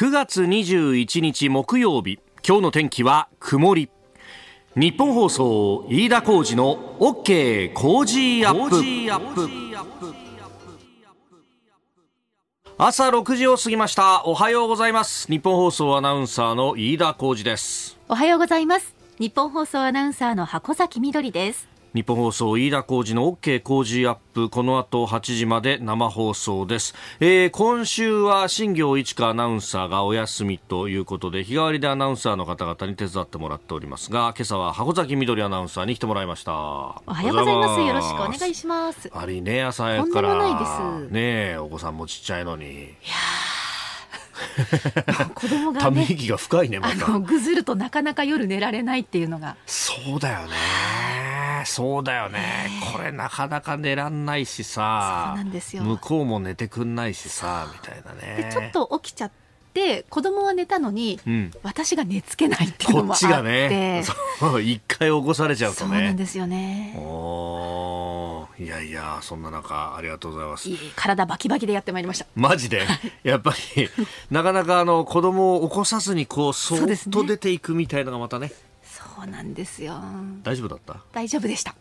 9月21日木曜日今日の天気は曇り日本放送飯田浩二の OK 工事アップ朝6時を過ぎましたおはようございます日本放送アナウンサーの飯田浩二ですおはようございます日本放送アナウンサーの箱崎みどりです日本放送飯田浩司の OK 工事アップこの後8時まで生放送です、えー、今週は新業一華アナウンサーがお休みということで日替わりでアナウンサーの方々に手伝ってもらっておりますが今朝は箱崎みどりアナウンサーに来てもらいましたおはようございますよろしくお願いしますありね朝早くからねお子さんもちっちゃいのにいや 子供が、ね、ため息が深いねまたぐずるとなかなか夜寝られないっていうのがそうだよねそうだよね、これなかなか寝らんないしさそうなんですよ向こうも寝てくんないしさみたいなねちょっと起きちゃって子供は寝たのに、うん、私が寝つけないっていうのもあってこっちがね 一回起こされちゃうとねそうなんですよねおおいやいやそんな中ありがとうございます体バキバキでやってまいりましたマジで、やっぱり なかなかあの子供を起こさずにこうそっと出ていくみたいのがまたねそうなんですよ大丈夫だった大丈夫でした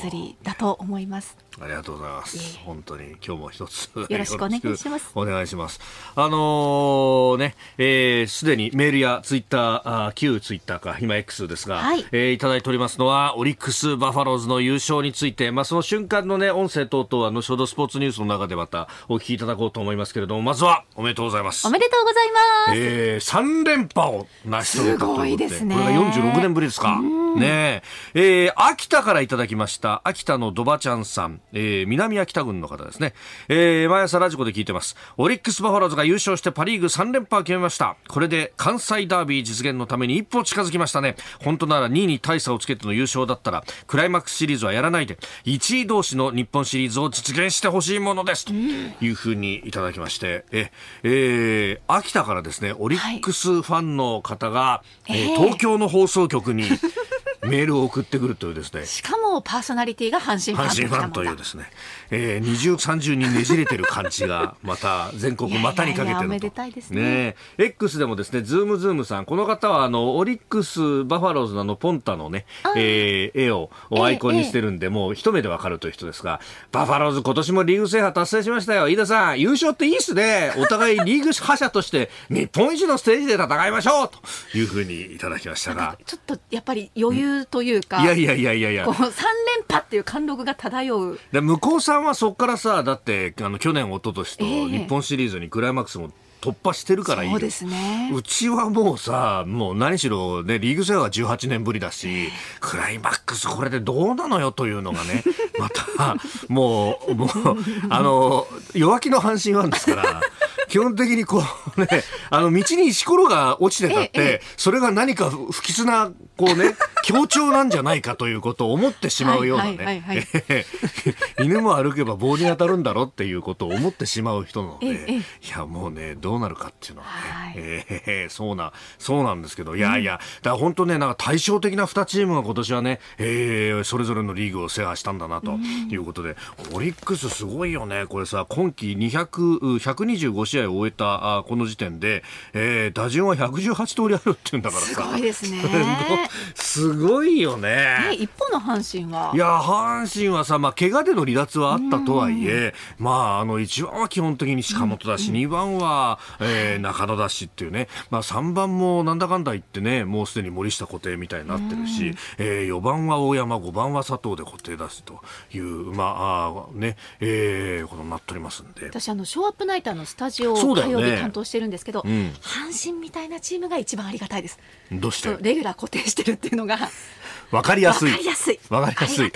薬だと思いますありがとうございます。本当に今日も一つよろしくお願いします。お願いします。あのー、ね、す、えー、で、にメールやツイッター、あー旧ツイッターか今 X ですが、はい、えー、いただいておりますのはオリックスバファローズの優勝について、まあその瞬間のね音声等々は後ほどスポーツニュースの中でまたお聞きいただこうと思いますけれども、まずはおめでとうございます。おめでとうございます。えー、三連覇を成し遂げたということで、ね、これが46年ぶりですか。ねえー、秋田からいただきました。秋田のドバちゃんさん。えー、南秋田郡の方ですね、えー、毎朝ラジコで聞いてますオリックス・バファローズが優勝してパ・リーグ3連覇を決めましたこれで関西ダービー実現のために一歩近づきましたね本当なら2位に大差をつけての優勝だったらクライマックスシリーズはやらないで1位同士の日本シリーズを実現してほしいものですというふうにいただきましてえ、えー、秋田からですねオリックスファンの方が、はい、えー、東京の放送局に、メールを送ってくるというですねしかもパーソナリティが阪神阪神ファンというですね、えー、二重三重にねじれてる感じがまた全国またにかけてるとね X でもですねズームズームさんこの方はあのオリックスバファローズののポンタのね、えー、絵をアイコンにしてるんで、もう一目でわかるという人ですがバファローズ今年もリーグ制覇達成しましたよ飯田さん優勝っていいっすねお互いリーグ覇者として日本一のステージで戦いましょうというふうにいただきましたがちょっとやっぱり余裕、というかいやいやいやいやいやこ3連覇っていう貫禄が漂うで向こうさんはそこからさだってあの去年一昨年と日本シリーズにクライマックスも突破してるからいいそうですねうちはもうさもう何しろ、ね、リーグ戦は18年ぶりだしクライマックスこれでどうなのよというのがね またもうもうあの弱気の阪神ファンですから。基本的にこうね、あの道に石ころが落ちてたって、それが何か不吉な、こうね、強 調なんじゃないかということを思ってしまうようなね、犬も歩けば棒に当たるんだろっていうことを思ってしまう人なので、いや、もうね、どうなるかっていうのはね、えそうな、そうなんですけど、いやいや、だから本当ね、なんか対照的な2チームが今年はね、えー、それぞれのリーグを制覇したんだなということで、オリックスすごいよね、これさ、今季2 2 5試合試合を終えたこの時点で、えー、打順は118通りあるっていうんだからすごいですね すごいよねね一方の阪神はいや阪神はさ、まあ、怪我での離脱はあったとはいえ、まあ、あの1番は基本的に近本だし、うん、2番は、えー、中野だしっていうね、まあ、3番もなんだかんだ言ってねもうすでに森下固定みたいになってるし、えー、4番は大山5番は佐藤で固定だしという、まああねえー、ことになっておりますんで私あのショーアップナイターのスタジオを火曜日担当してるんですけど、ねうん、阪神みたいなチームが一番ありがたいです。どうしてレギュラー固定してるっていうのが分 かりやすい。分かりやすい。分かりやすい。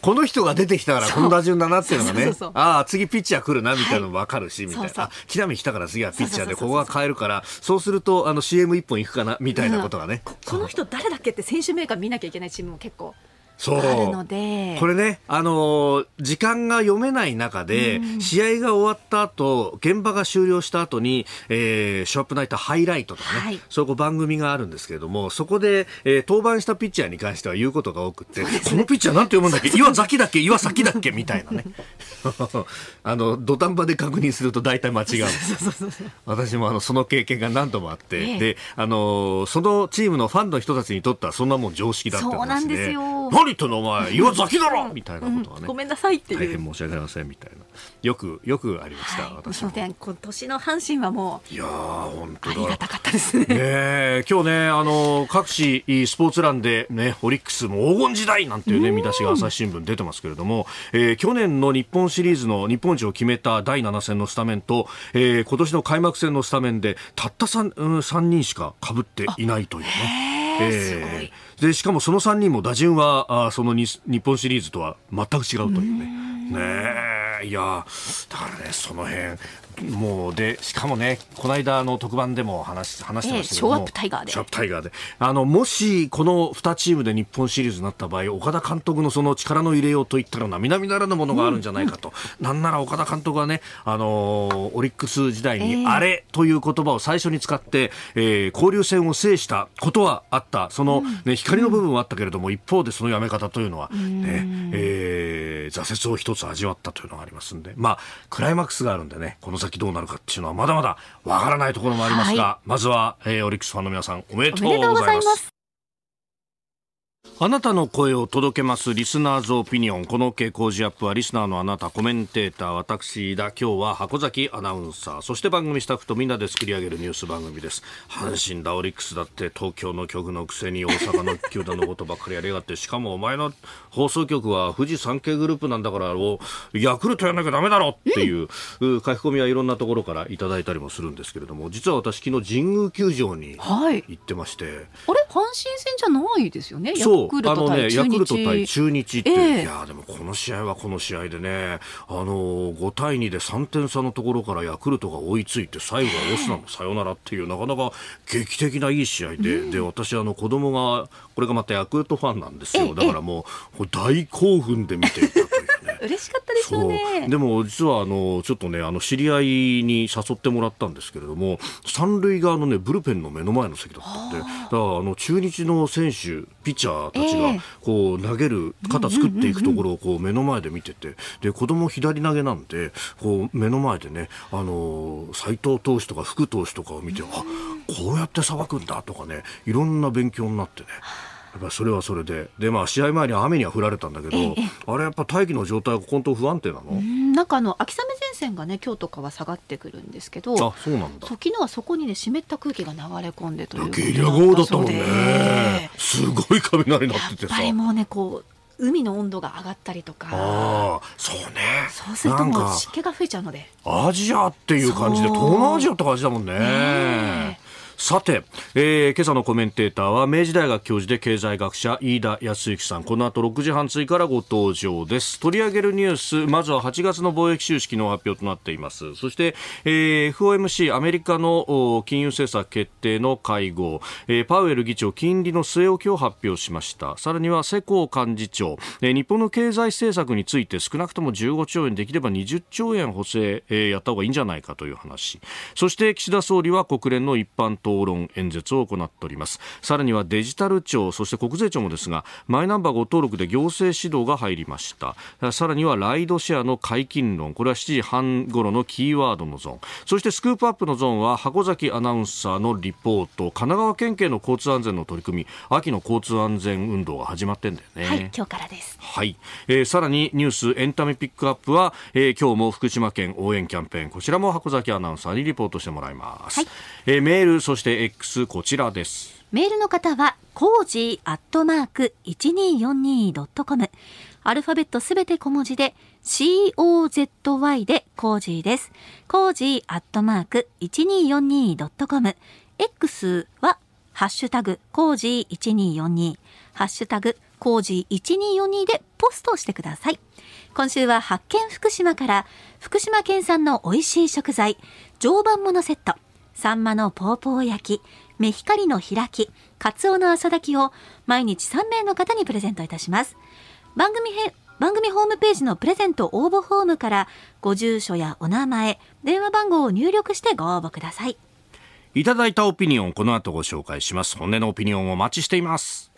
この人が出てきたからこの打順だなっていうのがねああ次ピッチャー来るなみたいなの分かるし、はい、みたいなあ木浪来たから次はピッチャーでここが変えるからそうするとあの CM1 本いくかなみたいなことがね、うん、この人誰だっけって選手メーカー見なきゃいけないチームも結構そうこれね、あのー、時間が読めない中で、うん、試合が終わった後現場が終了した後に、えー、ショップナイトハイライトとかね、はい、そこ番組があるんですけれどもそこで、えー、登板したピッチャーに関しては言うことが多くて、ね、このピッチャーなんて読むんだっけ岩崎だっけ岩崎だっけみたいなね あの土壇場で確認すると大体間違うんです私もあのその経験が何度もあって、ええ、であのー、そのチームのファンの人たちにとってはそんなもん常識だったんですね。言ってんだお前岩崎だろみたいなことはね、ごめんなさいって大変申し訳ありませんみたいなよくよくありました、はい、私も今年の阪神はもういや本当ありがたかったですねね今日ねあの各紙スポーツ欄でねオリックスも黄金時代なんていうね見出しが朝日新聞出てますけれども、えー、去年の日本シリーズの日本一を決めた第7戦のスタメンと、えー、今年の開幕戦のスタメンでたった 3,、うん、3人しかかぶっていないというね。えー、すごいでしかもその3人も打順はあそのに日本シリーズとは全く違うというね。ねえいやだからねその辺もうでしかもね、この間の特番でも話話してましたけど、えショーアップタイガーでショータイガーであのもしこの2チームで日本シリーズになった場合岡田監督のその力の入れようといったらなみならぬものがあるんじゃないかと、うん、なんなら岡田監督はね、あのー、オリックス時代にあれという言葉を最初に使って、えー、えー、交流戦を制したことはあったその、ね、光の部分はあったけれども、うん、一方でそのやめ方というのはね、えー、挫折を一つ味わったというのがありますんで、まあ、クライマックスがあるんでねこの先先どうなるかっていうのはまだまだわからないところもありますが、はい、まずは、えー、オリックスファンの皆さんおめでとうございます。あなたの声を届けますリスナーズオピニオン。この OK 工事アップはリスナーのあなた、コメンテーター、私だ。今日は箱崎アナウンサー、そして番組スタッフとみんなで作り上げるニュース番組です。阪神だ、オリックスだって、東京の局のくせに大阪の球団のことばっかりやりやがって、しかもお前の放送局は富士山系グループなんだから、ヤクルトやんなきゃだめだろっていう、うん、書き込みはいろんなところからいただいたりもするんですけれども、実は私昨日神宮球場に行ってまして。はい、あれ阪神戦じゃないですよね。そうあのね、ヤクルト対中日って、えー、いやでもこの試合はこの試合でね、あの5対2で3点差のところからヤクルトが追いついて、最後はオスナのさよならっていう、なかなか劇的ないい試合で、うん、で私、あの子供が、これがまたヤクルトファンなんですよ、だからもう、大興奮で見ていたという。嬉しかったでしょうねでも実はあのちょっとねあの知り合いに誘ってもらったんですけれども三塁側のねブルペンの目の前の席だったんでだからあの中日の選手ピッチャーたちがこう投げる肩作っていくところをこう目の前で見ててで子供左投げなんでこう目の前でねあの斎藤投手とか福投手とかを見てあこうやってさばくんだとかねいろんな勉強になってね。やっぱそれはそれでで、まあ、試合前に雨には降られたんだけど、ええ、あれやっぱ大気の状態が本当不安定なのなんかあの秋雨前線がね今日とかは下がってくるんですけどあそうなんだ昨日はそこにね湿った空気が流れ込んでというゲリラ豪雨だったもんねすごい雷鳴っててさやもうねこう海の温度が上がったりとかあそうねそうするともう湿気が増えちゃうのでアジアっていう感じで東南アジアって感じだもんねさて、えー、今朝のコメンテーターは明治大学教授で経済学者飯田康之さんこの後6時半過ぎからご登場です取り上げるニュースまずは8月の貿易収支の発表となっていますそして、えー、FOMC アメリカの金融政策決定の会合、えー、パウエル議長金利の据え置きを発表しましたさらには世耕幹事長、えー、日本の経済政策について少なくとも15兆円できれば20兆円補正、えー、やった方がいいんじゃないかという話そして岸田総理は国連の一般討討論演説を行っておりますさらにはデジタル庁そして国税庁もですがマイナンバーご登録で行政指導が入りましたさらにはライドシェアの解禁論これは7時半頃のキーワードのゾーンそしてスクープアップのゾーンは箱崎アナウンサーのリポート神奈川県警の交通安全の取り組み秋の交通安全運動が始まってんだよねはい今日からですはい、えー、さらにニュースエンタメピックアップは、えー、今日も福島県応援キャンペーンこちらも箱崎アナウンサーにリポートしてもらいます、はい、えー、メールそして X こちらですメールの方は、コージーアットマーク 1242.com。アルファベットすべて小文字で、COZY でコージーです。コージーアットマーク 1242.com。X は、ハッシュタグ、コージー1242。ハッシュタグ、コージー1242でポストしてください。今週は発見福島から、福島県産の美味しい食材、常磐ものセット。サンマのポーポー焼き、メヒカリの開き、カツオの朝炊きを毎日3名の方にプレゼントいたします。番組編、番組ホームページのプレゼント応募フォームからご住所やお名前、電話番号を入力してご応募ください。いただいたオピニオン、この後ご紹介します。本音のオピニオンをお待ちしています。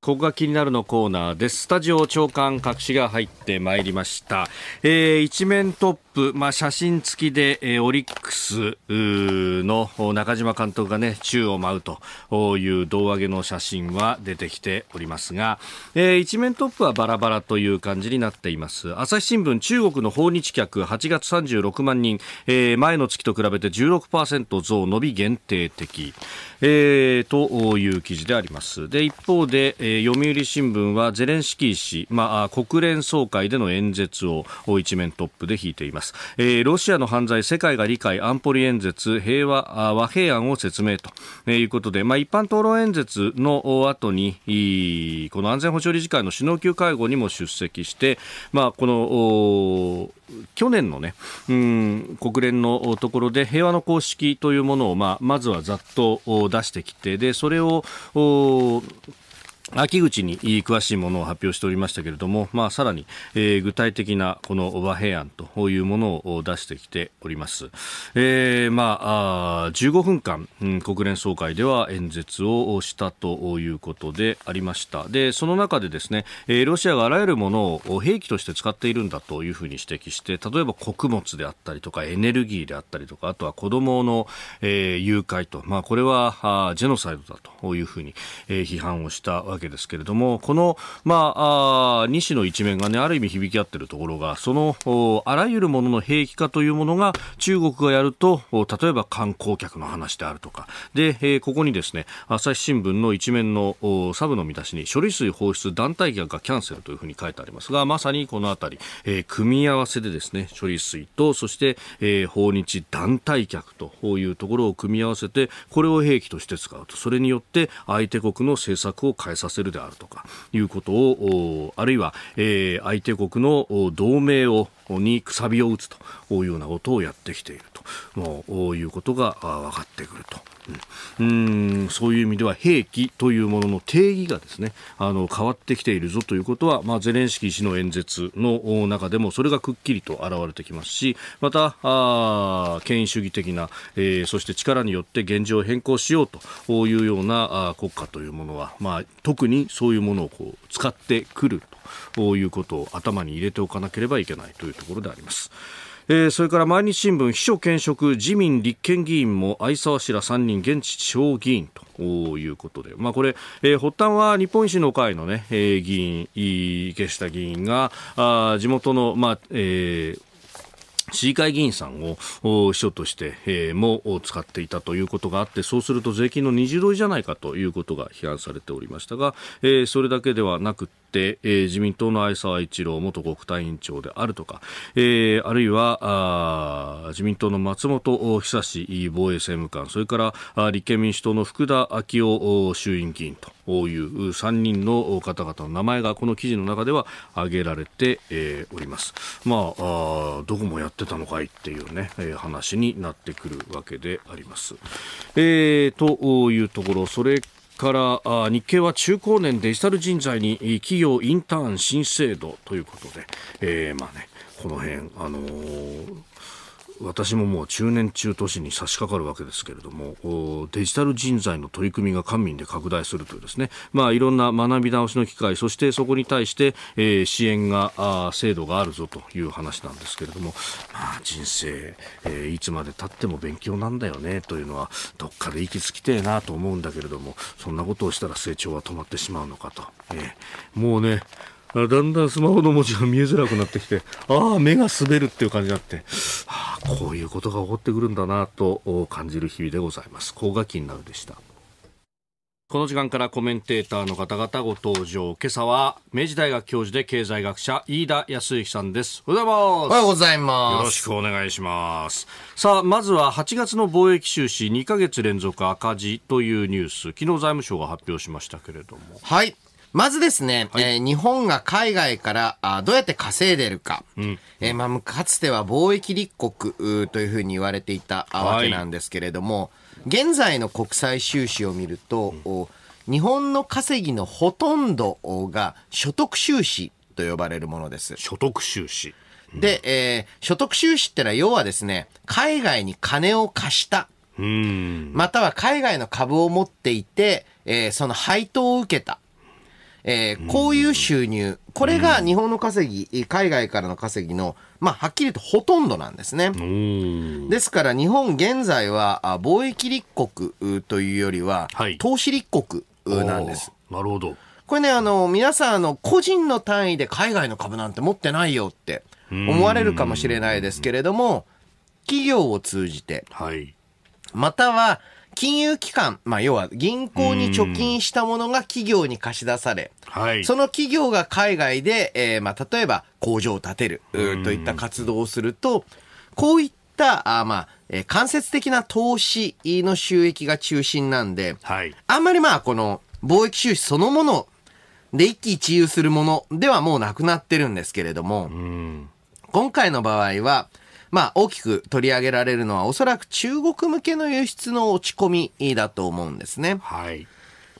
ここが気になるのコーナーです。スタジオ長官各紙が入ってまいりました。えー、一面トップ、まあ、写真付きで、えー、オリックスの中島監督がね、宙を舞うという胴上げの写真は出てきておりますが、えー、一面トップはバラバラという感じになっています。朝日新聞、中国の訪日客8月36万人、えー、前の月と比べて16%増伸び限定的、えー、という記事であります。で、一方で、えー、読売新聞はゼレンスキー氏、まあ、国連総会での演説を一面トップで引いています。。えー、ロシアの犯罪、世界が理解、安保理演説、平和、和平案を説明ということで、まあ、一般討論演説の後に、この安全保障理事会の首脳級会合にも出席して、まあ、この、去年のね、うん、国連のところで平和の公式というものを、まあ、まずはざっと出してきて、で、それを、秋口に詳しいものを発表しておりましたけれども、まあ、さらに、えー、具体的なこの和平案というものを出してきております、えーまあ、あ15分間、うん、国連総会では演説をしたということでありましたでその中でですね、えー、ロシアがあらゆるものを兵器として使っているんだというふうに指摘して例えば穀物であったりとかエネルギーであったりとかあとは子どもの、えー、誘拐と、まあ、これはあジェノサイドだというふうに、えー、批判をしたわけわけですけれども、この、まあ、あ西の一面がね、ある意味響き合ってるところが、その、あらゆるものの兵器化というものが中国がやると、例えば観光客の話であるとか、で、えー、ここにですね、朝日新聞の一面のサブの見出しに、処理水放出団体客がキャンセルというふうに書いてありますが、まさにこの辺り、えー、組み合わせでですね、処理水と、そして、えー、訪日団体客というところを組み合わせて、これを兵器として使うと。それによって相手国の政策を変えささせるであるとかいうことをあるいは、えー、相手国の同盟をにくさびを打つというようなことをやってきていると。もういうことが分かってくると。うん、そういう意味では兵器というものの定義がですねあの変わってきているぞということは、まあ、ゼレンスキー氏の演説の中でもそれがくっきりと現れてきますしまたあ権威主義的な、えー、そして力によって現状を変更しようというようなあ国家というものは、まあ、特にそういうものをこう使ってくるということを頭に入れておかなければいけないというところであります。えー、それから毎日新聞秘書兼職自民立憲議員も相沢氏ら3人現地地方議員ということで、まあ、これ、えー、発端は日本維新の会のね、えー、議員池下議員があ地元の、まあえー、市議会議員さんを秘書として、えー、も使っていたということがあってそうすると税金の二重取りじゃないかということが批判されておりましたが、えー、それだけではなく、えー、自民党の相沢一郎元国対委員長であるとか、えー、あるいは自民党の松本久志防衛政務官それから立憲民主党の福田昭夫衆院議員という3人の方々の名前がこの記事の中では挙げられて、えー、おります。まあどこもやってたのかいっていうね、えー、話になってくるわけであります。えー、というところそれからあ日経は中高年デジタル人材に企業インターン新制度ということで、えー、まあねこの辺、あのー、私ももう中年中年に差し掛かるわけですけれどもデジタル人材の取り組みが官民で拡大するというですね、まあ、いろんな学び直しの機会そしてそこに対して、えー、支援が制度があるぞという話なんですけれども、まあ、人生、えー、いつまでたっても勉強なんだよねというのはどっかで行き着きてえなと思うんだけれどもそんなことをしたら成長は止まってしまうのかと、えー、もうねだんだんスマホの文字が見えづらくなってきて、ああ、目が滑るっていう感じになって、あ、こういうことが起こってくるんだなと感じる日々でございます。こうが気になるでした。この時間からコメンテーターの方々ご登場。今朝は明治大学教授で経済学者、飯田康之さんです。おはようございます。よろしくお願いします。さあ、まずは8月の貿易収支2ヶ月連続赤字というニュース、昨日財務省が発表しましたけれども。はい。まずですね、はい、えー、日本が海外からあどうやって稼いでるか、うん、えー、まあ、かつては貿易立国というふうに言われていたわけなんですけれども、はい、現在の国際収支を見ると、うん、日本の稼ぎのほとんどが所得収支と呼ばれるものです。所得収支で、えー、所得収支ってのは要はですね、海外に金を貸したうんまたは海外の株を持っていて、えー、その配当を受けた。えー、こういう収入、これが日本の稼ぎ、海外からの稼ぎの、まあ、はっきりとほとんどなんですね。ですから、日本現在は、貿易立国というよりは、投資立国なんです。なるほど。これね、あの、皆さん、あの、個人の単位で海外の株なんて持ってないよって思われるかもしれないですけれども、企業を通じて、はい、または、金融機関、まあ、要は銀行に貯金したものが企業に貸し出され、はい、その企業が海外で、えー、まあ、例えば工場を建てるといった活動をすると、こういったあ、まあえー、間接的な投資の収益が中心なんで、はい、あんまりまあこの貿易収支そのもので一喜一憂するものではもうなくなってるんですけれども、今回の場合は、まあ、大きく取り上げられるのはおそらく中国向けの輸出の落ち込みだと思うんですね。はい。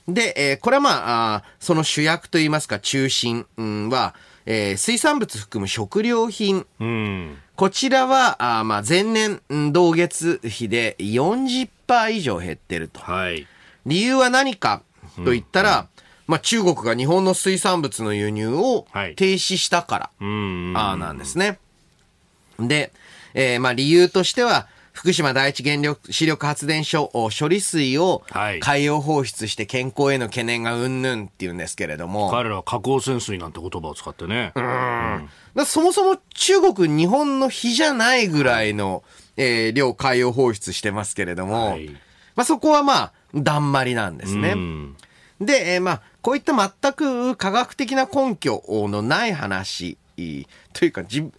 で、えー、これはまあその主役といいますか中心は、えー、水産物含む食料品。うん、こちらは、あまあ、前年同月比で40%以上減ってると。はい、理由は何かと言ったら、うんうん、まあ、中国が日本の水産物の輸入を停止したから、はい、あなんですね。で、えー、まあ理由としては、福島第一原力資力発電所処理水を海洋放出して健康への懸念がうんぬんっていうんですけれども、彼らは核汚染水なんて言葉を使ってねうん、そもそも中国日本の比じゃないぐらいの、はい、えー、量海洋放出してますけれども、はい、まあ、そこはまあだんまりなんですね、うん、で、えー、まあこういった全く科学的な根拠のない話いというか根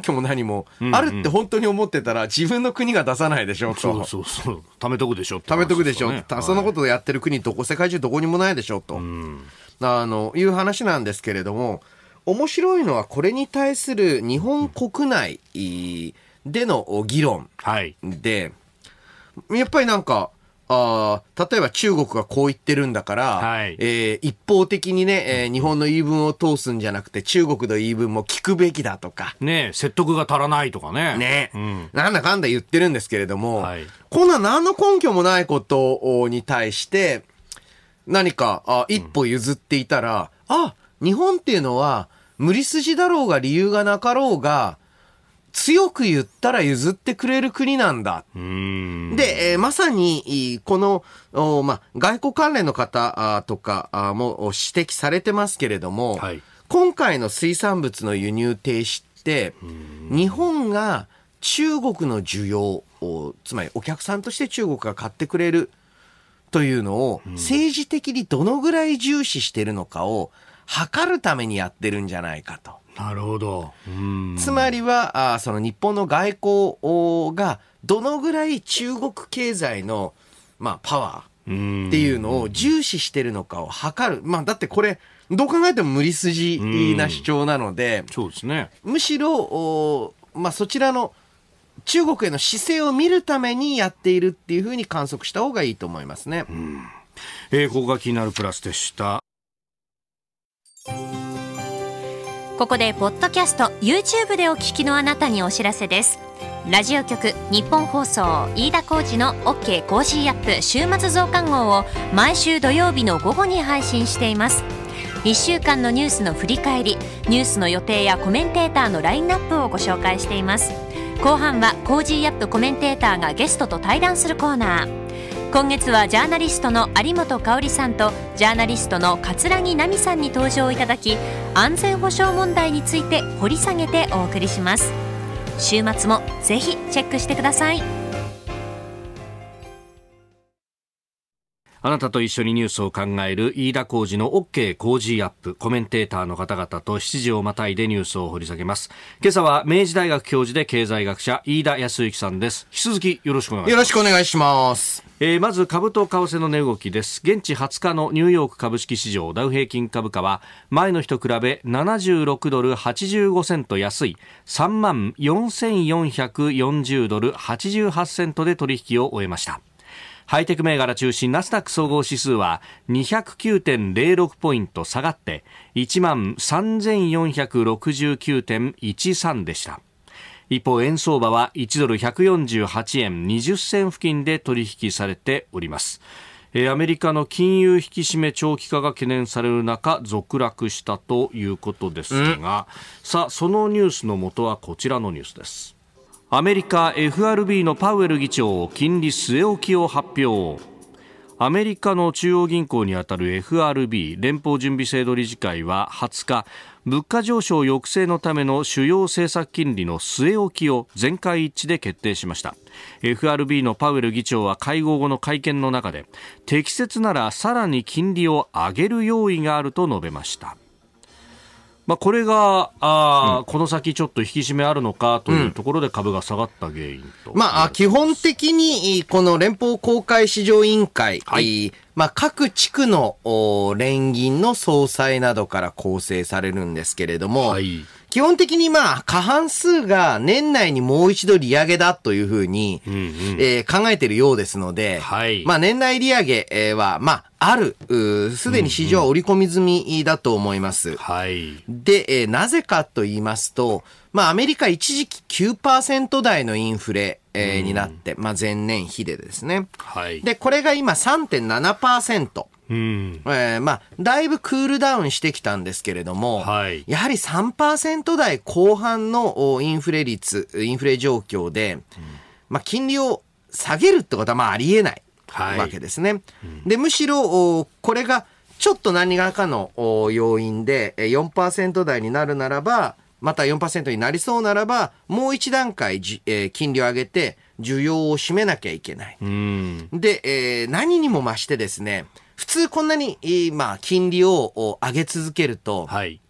拠も何も、あるって本当に思ってたら自分の国が出さないでしょとそうそうそう貯めとくでしょ、ね、貯めとくでしょ、う、そんなことをやってる国どこ世界中どこにもないでしょと、うん、あのいう話なんですけれども面白いのはこれに対する日本国内での議論で、はい、やっぱりなんかあ例えば中国がこう言ってるんだから、はい、えー、一方的にね、えー、日本の言い分を通すんじゃなくて中国の言い分も聞くべきだとか。ね説得が足らないとかね。ね、うん、なんだかんだ言ってるんですけれども、はい、こんな何の根拠もないことに対して何かあ一歩譲っていたら、うん、あ、日本っていうのは無理筋だろうが理由がなかろうが、強く言ったら譲ってくれる国なんだ。で、えー、まさに、この、おま、外交関連の方とかも指摘されてますけれども、はい、今回の水産物の輸入停止って、日本が中国の需要を、つまりお客さんとして中国が買ってくれるというのを、政治的にどのぐらい重視してるのかを測るためにやってるんじゃないかと。なるほど。つまりはあその日本の外交がどのぐらい中国経済のまあパワーっていうのを重視してるのかを測る。まあだってこれどう考えても無理筋な主張なので、そうですね。むしろおまあそちらの中国への姿勢を見るためにやっているっていうふうに観測した方がいいと思いますね。うん、えー、ここが気になるプラスでした。ここでポッドキャスト YouTube でお聞きのあなたにお知らせですラジオ局日本放送飯田浩二の OK コージーアップ週末増刊号を毎週土曜日の午後に配信しています1週間のニュースの振り返りニュースの予定やコメンテーターのラインナップをご紹介しています後半はコージーアップコメンテーターがゲストと対談するコーナー今月はジャーナリストの有本香里さんとジャーナリストの桂木奈美さんに登場いただき安全保障問題について掘り下げてお送りします週末もぜひチェックしてくださいあなたと一緒にニュースを考える飯田浩司の OK 工事アップコメンテーターの方々と7時をまたいでニュースを掘り下げます今朝は明治大学教授で経済学者飯田康之さんです引き続きよろしくお願いしますよろしくお願いしますえまず株と為替の値動きです現地20日のニューヨーク株式市場ダウ平均株価は前の日と比べ76ドル85セント安い3万4440ドル88セントで取引を終えましたハイテク銘柄中心ナスダック総合指数は209.06ポイント下がって1万3469.13でした。一方、円相場は1ドル148円20銭付近で取引されております。アメリカの金融引き締め長期化が懸念される中続落したということですが、さあそのニュースの元はこちらのニュースです。アメリカ FRB のパウエル議長金利据え置きを発表アメリカの中央銀行にあたる FRB 連邦準備制度理事会は20日物価上昇抑制のための主要政策金利の据え置きを全会一致で決定しました FRB のパウエル議長は会合後の会見の中で適切ならさらに金利を上げる用意があると述べましたまあ、これがあ、うん、この先ちょっと引き締めあるのかというところで株が下がった原因と、うん、まあ、基本的にこの連邦公開市場委員会、はい、まあ、各地区の連銀の総裁などから構成されるんですけれども、はい基本的にまあ、過半数が年内にもう一度利上げだというふうに、うんうん、えー、考えているようですので、はい、まあ、年内利上げは、まあ、ある、すでに市場は織り込み済みだと思います。うんうん、はい。で、えー、なぜかと言いますと、まあ、アメリカ一時期9%台のインフレ、えー、になって、まあ、前年比でですね。はい、で、これが今3.7%。うんえー、まあ、だいぶクールダウンしてきたんですけれども、はい、やはり3%台後半のインフレ率、インフレ状況で、うん、まあ、金利を下げるってことはまあありえない、はい、わけですね。で、むしろ、これがちょっと何らかの要因で4%台になるならば、また4%になりそうならば、もう一段階じ、えー、金利を上げて、需要を締めなきゃいけない。で、えー、何にも増してですね、普通こんなに、まあ、金利を上げ続けると、はい、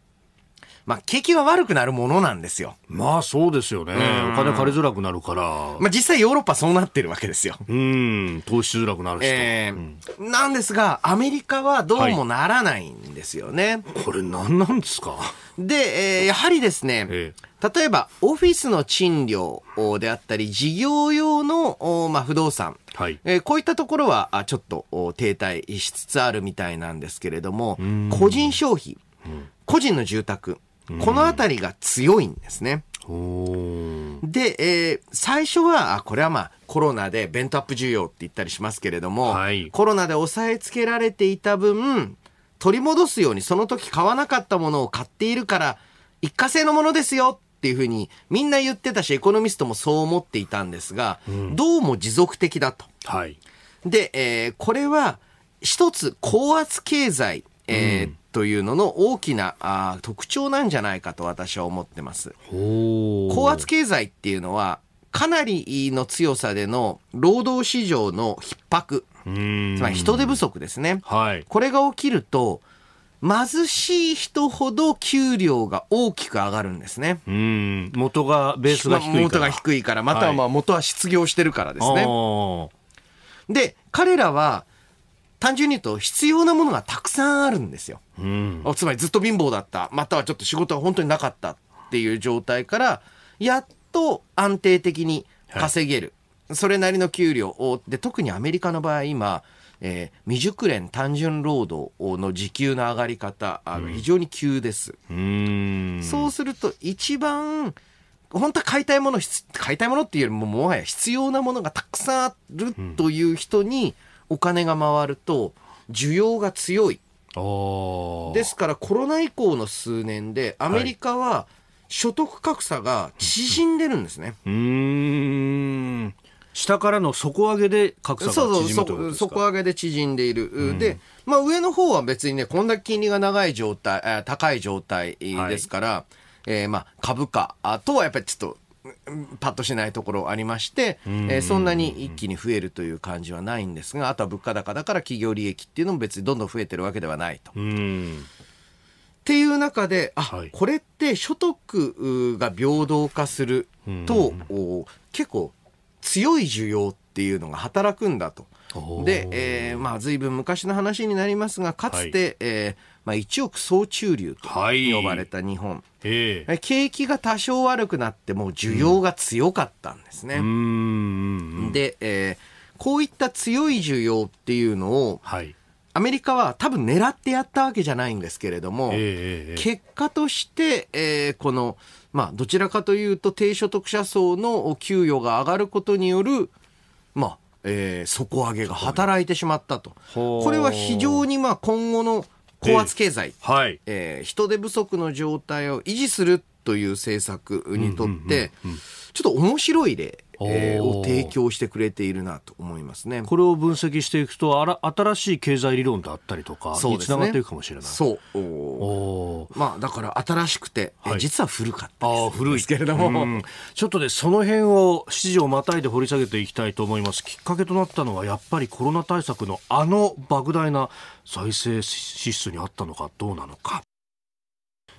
まあ、景気は悪くなるものなんですよ。まあそうですよね。お金借りづらくなるから。まあ実際ヨーロッパそうなってるわけですよ。うん、投資しづらくなるし、えーうん、なんですが、アメリカはどうもならないんですよね。はい、これ何なんですかで、えー、やはりですね、え例えば、オフィスの賃料であったり、事業用の、まあ、不動産、はいえー、こういったところはちょっと停滞しつつあるみたいなんですけれども、個人消費、個人の住宅、この辺りが強いんですね。で、えー、最初は、これはまあコロナでベントアップ需要って言ったりしますけれども、はい、コロナで抑えつけられていた分、取り戻すようにその時買わなかったものを買っているから、一過性のものですよっていうふうにみんな言ってたし、エコノミストもそう思っていたんですが、うん、どうも持続的だと。はい、で、えー、これは一つ高圧経済、えー、というのの大きなあ特徴なんじゃないかと私は思ってます。高圧経済っていうのはかなりの強さでの労働市場の逼迫、つまり人手不足ですね。はい、これが起きると貧しい人ほど給料が大きく上がるんですね。元がベースが低いから。元が低いから、またはまあ元は失業してるからですね。はい、で、彼らは単純に言うと必要なものがたくさんあるんですよ、うん、つまりずっと貧乏だったまたはちょっと仕事が本当になかったっていう状態からやっと安定的に稼げる、はい、それなりの給料をで特にアメリカの場合今、えー、未熟練単純労働の時給の上がり方あの非常に急です、うん、そうすると一番本当は買いたいもの買いたいものっていうよりももはや必要なものがたくさんあるという人に、うんお金が回ると需要が強い。ですからコロナ以降の数年でアメリカは所得格差が縮んでるんですね。はい、うん下からの底上げで格差が縮むという底上げで縮んでいる、うん、で、まあ、上の方は別にねこんだけ金利が長い状態高い状態ですから、はい、えー、まあ、株価とはやっぱりちょっとパッとしないところありまして、えー、そんなに一気に増えるという感じはないんですがあとは物価高だから企業利益っていうのも別にどんどん増えてるわけではないと。っていう中であ、はい、これって所得が平等化すると結構強い需要っていうのが働くんだと。で、えー、まあ随分昔の話になりますがかつて、はい、えー、まあ、一億総中流と呼ばれた日本、はい、景気が多少悪くなっても需要が強かったんですね。うん、で、えー、こういった強い需要っていうのを、はい、アメリカは多分狙ってやったわけじゃないんですけれども、えー、結果として、えー、この、まあ、どちらかというと低所得者層の給与が上がることによる、まあ、えー、底上げが働いてしまったと。これは非常にまあ今後の高圧経済、えー、はいえー、人手不足の状態を維持するという政策にとって、ちょっと面白い例えー、を提供してくれているなと思いますねこれを分析していくとあら新しい経済理論だったりとかにつながっていくかもしれないそう、ね、おまあだから新しくて、はい、実は古かったですあ古いけれども、ちょっとでその辺を指示をまたいで掘り下げていきたいと思いますきっかけとなったのはやっぱりコロナ対策のあの莫大な財政支出にあったのかどうなのか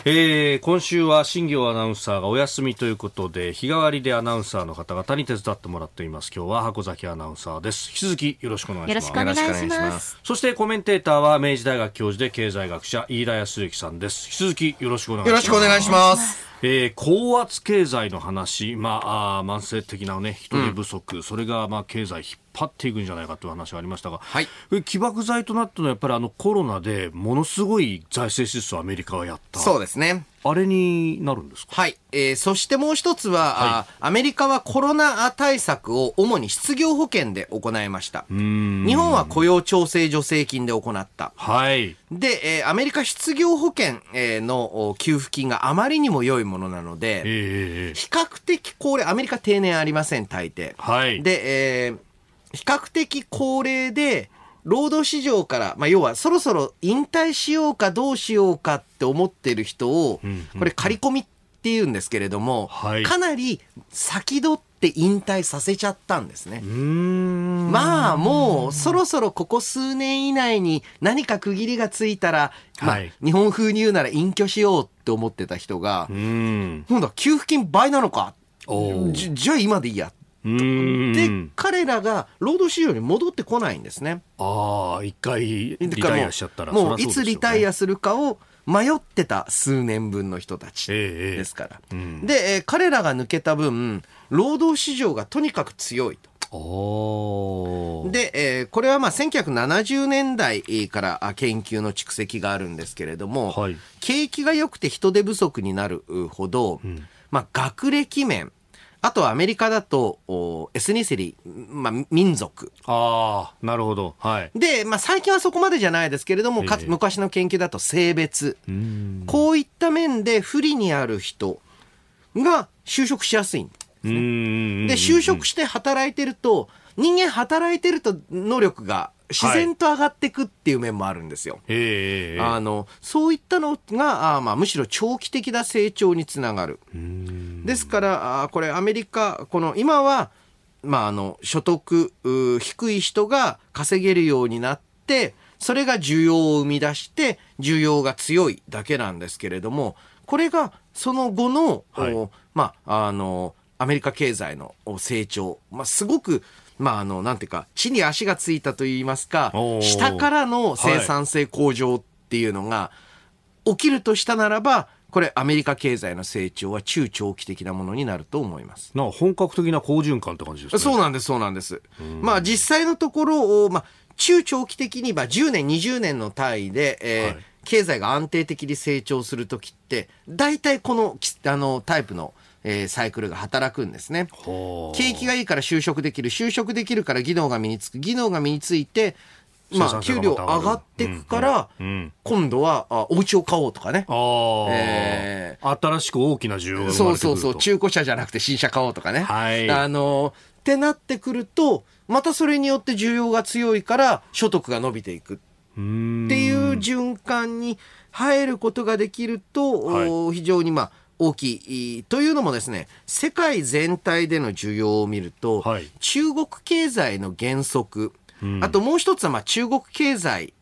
えー、今週は新業アナウンサーがお休みということで日替わりでアナウンサーの方々に手伝ってもらっています今日は箱崎アナウンサーです引き続きよろしくお願いしますよろしくお願いしますそしてコメンテーターは明治大学教授で経済学者飯田康之さんです引き続きよろしくお願いしますよろしくお願いしますえー、高圧経済の話、まあ、あ慢性的な、ね、人手不足、うん、それが、まあ、経済逼去っていくんじゃないかという話がありましたが、はい、起爆剤となったのはやっぱりあのコロナでものすごい財政支出をアメリカはやったそうですねあれになるんですかはい、えー、そしてもう一つは、はい、アメリカはコロナ対策を主に失業保険で行いました日本は雇用調整助成金で行った、はい、で、えー、アメリカ失業保険、えー、の給付金があまりにも良いものなので、えー、比較的高齢アメリカ定年ありません大抵、はい、で、えー比較的高齢で、労働市場から、まあ、要はそろそろ引退しようかどうしようかって思ってる人を、これ、借り込みっていうんですけれども、はい、かなり先取って引退させちゃったんですね。まあ、もうそろそろここ数年以内に何か区切りがついたら、まあ、はい、日本風に言うなら隠居しようって思ってた人が、なんだ給付金倍なのか、じゃあ今でいいやで彼らが労働市場に戻ってこないんですね。ああ一回リタイアしちゃったらもう、ね、いつリタイアするかを迷ってた数年分の人たちですから。ええうん、で、え彼らが抜けた分、労働市場がとにかく強いと。で、えこれはまあ1970年代から研究の蓄積があるんですけれども、はい、景気が良くて人手不足になるほど、うん、まあ、学歴面、あとはアメリカだと、おエスニセリ、まあ、民族。ああ、なるほど。はい。で、まあ、最近はそこまでじゃないですけれども、かつ昔の研究だと性別。こういった面で不利にある人が就職しやすいんですね。で、就職して働いてると、人間働いてると能力が自然と上がっていくっていう面もあるんですよ。はい、あのそういったのがあ、まあ、むしろ長期的な成長につながる。ですからあこれアメリカこの今は、まあ、あの所得低い人が稼げるようになってそれが需要を生み出して需要が強いだけなんですけれどもこれがその後の、はい、まあ、あのアメリカ経済の成長、まあ、すごくまあ、あの、なんていうか、地に足がついたと言いますか、下からの生産性向上っていうのが、起きるとしたならば、これアメリカ経済の成長は中長期的なものになると思いますな本格的な好循環って感じですねそうなんですそうなんですまあ実際のところを、まあ、中長期的に、まあ、10年20年の単位で、えー、はい、経済が安定的に成長するときって大体このあのタイプのえー、サイクルが働くんですね。景気がいいから就職できる、就職できるから技能が身につく、技能が身について、まあ、給料上がっていくから、今度はあお家を買おうとかね、新しく大きな需要がそうそうそう中古車じゃなくて新車買おうとかね、はい、あのってなってくるとまたそれによって需要が強いから所得が伸びていくっていう循環に入ることができると、非常にまあ大きいというのもですね世界全体での需要を見ると、はい、中国経済の減速あともう一つはまあ中国経済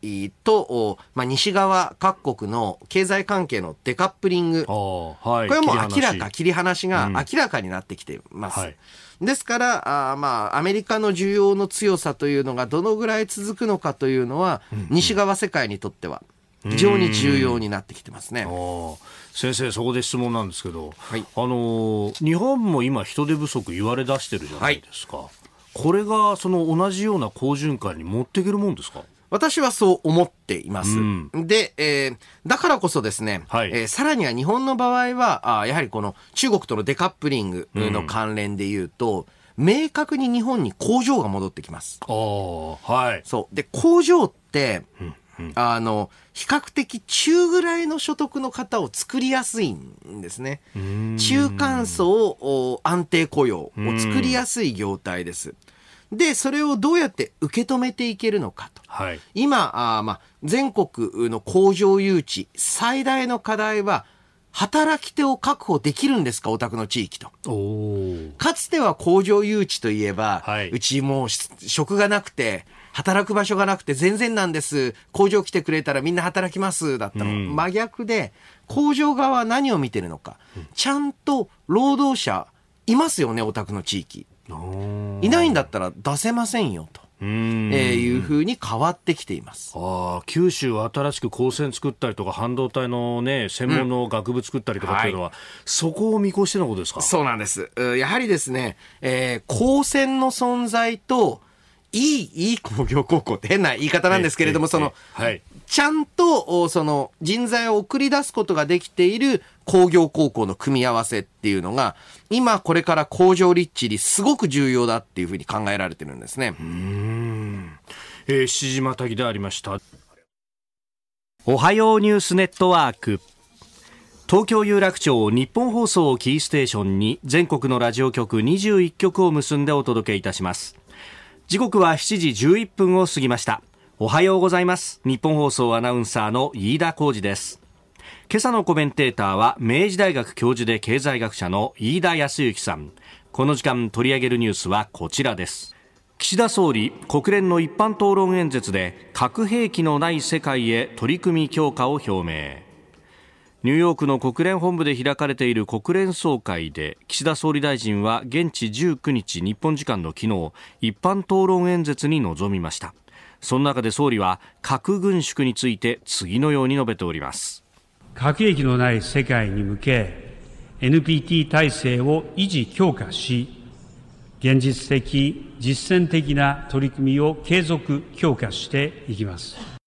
と、まあ、西側各国の経済関係のデカップリング、はい、これはもう明らか切り離しが明らかになってきています。うんはい、ですから、あまあ、アメリカの需要の強さというのがどのぐらい続くのかというのは、西側世界にとっては非常に重要になってきてますね。うん先生、そこで質問なんですけど、はい、あの日本も今、人手不足言われ出してるじゃないですか、はい、これがその同じような好循環に持っていけるもんですか私はそう思っています。うん、で、えー、だからこそですね、はい、えー、さらには日本の場合はあ、やはりこの中国とのデカップリングの関連で言うと、うん、明確に日本に工場が戻ってきます。ああ、はい。そう。で、工場って、うんあの比較的中ぐらいの所得の方を作りやすいんですね中間層安定雇用を作りやすい業態ですでそれをどうやって受け止めていけるのかと、はい、今あ、ま全国の工場誘致最大の課題は働き手を確保できるんですか、お宅の地域と。かつては工場誘致といえば、はい、うちもう職がなくて、働く場所がなくて全然なんです。工場来てくれたらみんな働きます。だったの。真逆で、工場側は何を見てるのか。ちゃんと労働者いますよね、お宅の地域。いないんだったら出せませんよ、と。えー、いうふうに変わってきていますあ九州は新しく高専作ったりとか半導体の、ね、専門の学部作ったりとかっていうのは、うんはい、そこを見越してのことですかそうなんですやはりですね、えー、高専の存在といい、いい工業高校って変な言い方なんですけれども、その、はい、ちゃんと、その、人材を送り出すことができている工業高校の組み合わせっていうのが、今これから工場立地にすごく重要だっていうふうに考えられてるんですね。うん。えー、七時またぎでありました。おはようニュースネットワーク。東京有楽町日本放送をキーステーションに全国のラジオ局21局を結んでお届けいたします。時刻は7時11分を過ぎましたおはようございます日本放送アナウンサーの飯田浩二です今朝のコメンテーターは明治大学教授で経済学者の飯田康之さんこの時間取り上げるニュースはこちらです岸田総理国連の一般討論演説で核兵器のない世界へ取り組み強化を表明ニューヨークの国連本部で開かれている国連総会で岸田総理大臣は現地19日日本時間の昨日一般討論演説に臨みましたその中で総理は核軍縮について次のように述べております核兵器のない世界に向け NPT 体制を維持強化し現実的実践的な取り組みを継続強化していきます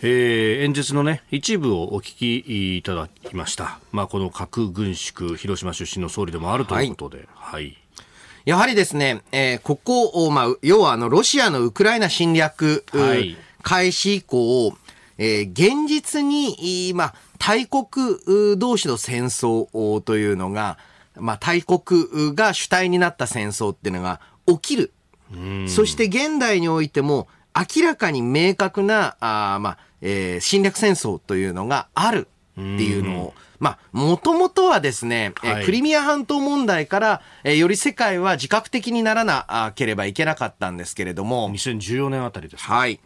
えー、演説のね、一部をお聞きいただきました。まあ、この核軍縮、広島出身の総理でもあるということで、はい、はいやはりですね、えー、ここを、まあ、要はあの、ロシアのウクライナ侵略、はい、開始以降、えー、現実に、まあ、大国同士の戦争というのが、まあ、大国が主体になった戦争っていうのが起きる。そして現代においても、明らかに明確な、あまあ、えー、侵略戦争というのがあるっていうのを、まあ、もともとはですね、えい、クリミア半島問題から、えより世界は自覚的にならなければいけなかったんですけれども。2014年あたりです、はい。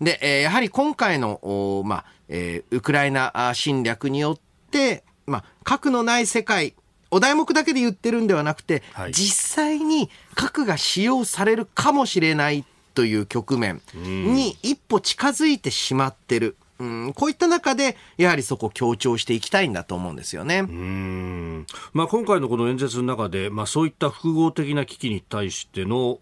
で、えやはり今回の、まあ、えー、ウクライナ侵略によって、まあ、核のない世界、お題目だけで言ってるんではなくて、はい、実際に核が使用されるかもしれないという局面に一歩近づいてしまってる。うん、こういった中で、やはりそこ強調していきたいんだと思うんですよね。うんまあ、今回のこの演説の中で、まあ、そういった複合的な危機に対しての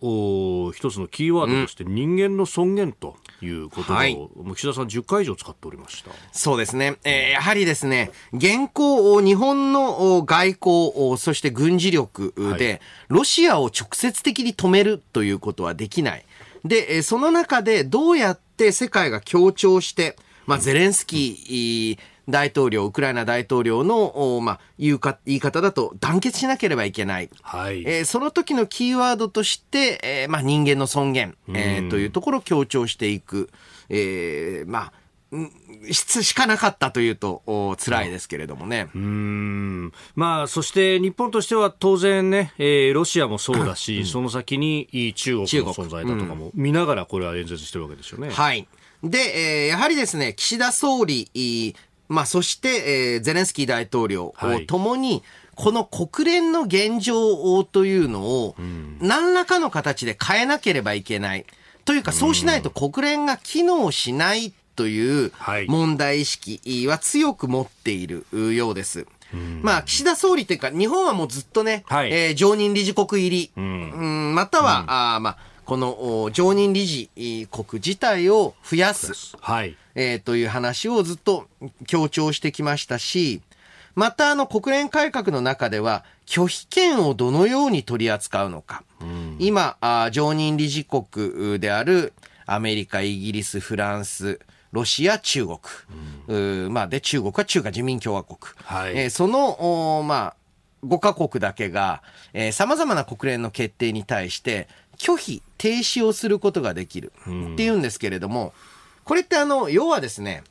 一つのキーワードとして、人間の尊厳ということを、はい、岸田さん10回以上使っておりました。そうですね。えー、やはりですね、現行、日本の外交、そして軍事力で、はい、ロシアを直接的に止めるということはできない。で、その中でどうやって世界が協調して、まあ、ゼレンスキー、大統領、ウクライナ大統領の、まあ、言うか言い方だと団結しなければいけない。はい、えー、その時のキーワードとして、えー、まあ、人間の尊厳、えー、というところを強調していく。えー、まあ質しかなかったというと辛いですけれどもね。うんまあ、そして日本としては当然ね、えー、ロシアもそうだし、うん、その先に中国の存在だとかも見ながらこれは演説してるわけですよね。うん、はい。で、えー、やはりですね、岸田総理、まあ、そして、えー、ゼレンスキー大統領ともに、はいこの国連の現状というのを、何らかの形で変えなければいけない。というか、そうしないと国連が機能しないという問題意識は強く持っているようです。まあ、岸田総理というか、日本はもうずっとね、はい、えー、常任理事国入り、うん、または、うん、あまあ、この常任理事国自体を増やす、はいえー、という話をずっと強調してきましたし、またあの国連改革の中では、拒否権をどのように取り扱うのか。うん、今あ、常任理事国であるアメリカ、イギリス、フランス、ロシア、中国、うん、まあ、で中国は中華人民共和国、はい、えー、そのまあ、5カ国だけがさまざまな国連の決定に対して拒否、停止をすることができるっていうんですけれども、うん、これってあの要はですね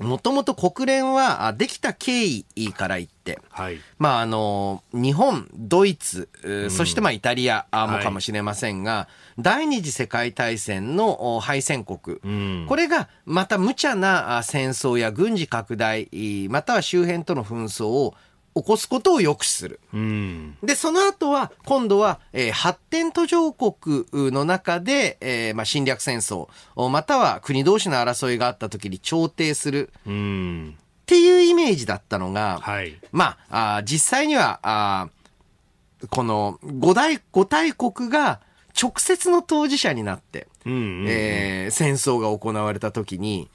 もともと国連はできた経緯から言って、はい、まああの、日本、ドイツ、そしてまあイタリアもかもしれませんが、はい、第二次世界大戦の敗戦国、うん、これがまた無茶な戦争や軍事拡大、または周辺との紛争を起こすことを抑止する。うん、で、その後は、今度は、えー、発展途上国の中で、えー、まあ、侵略戦争、または国同士の争いがあった時に調停する。うんっていうイメージだったのが、はい、まあ、あ実際には、あこの五大、五大国が直接の当事者になって、えー、戦争が行われた時に、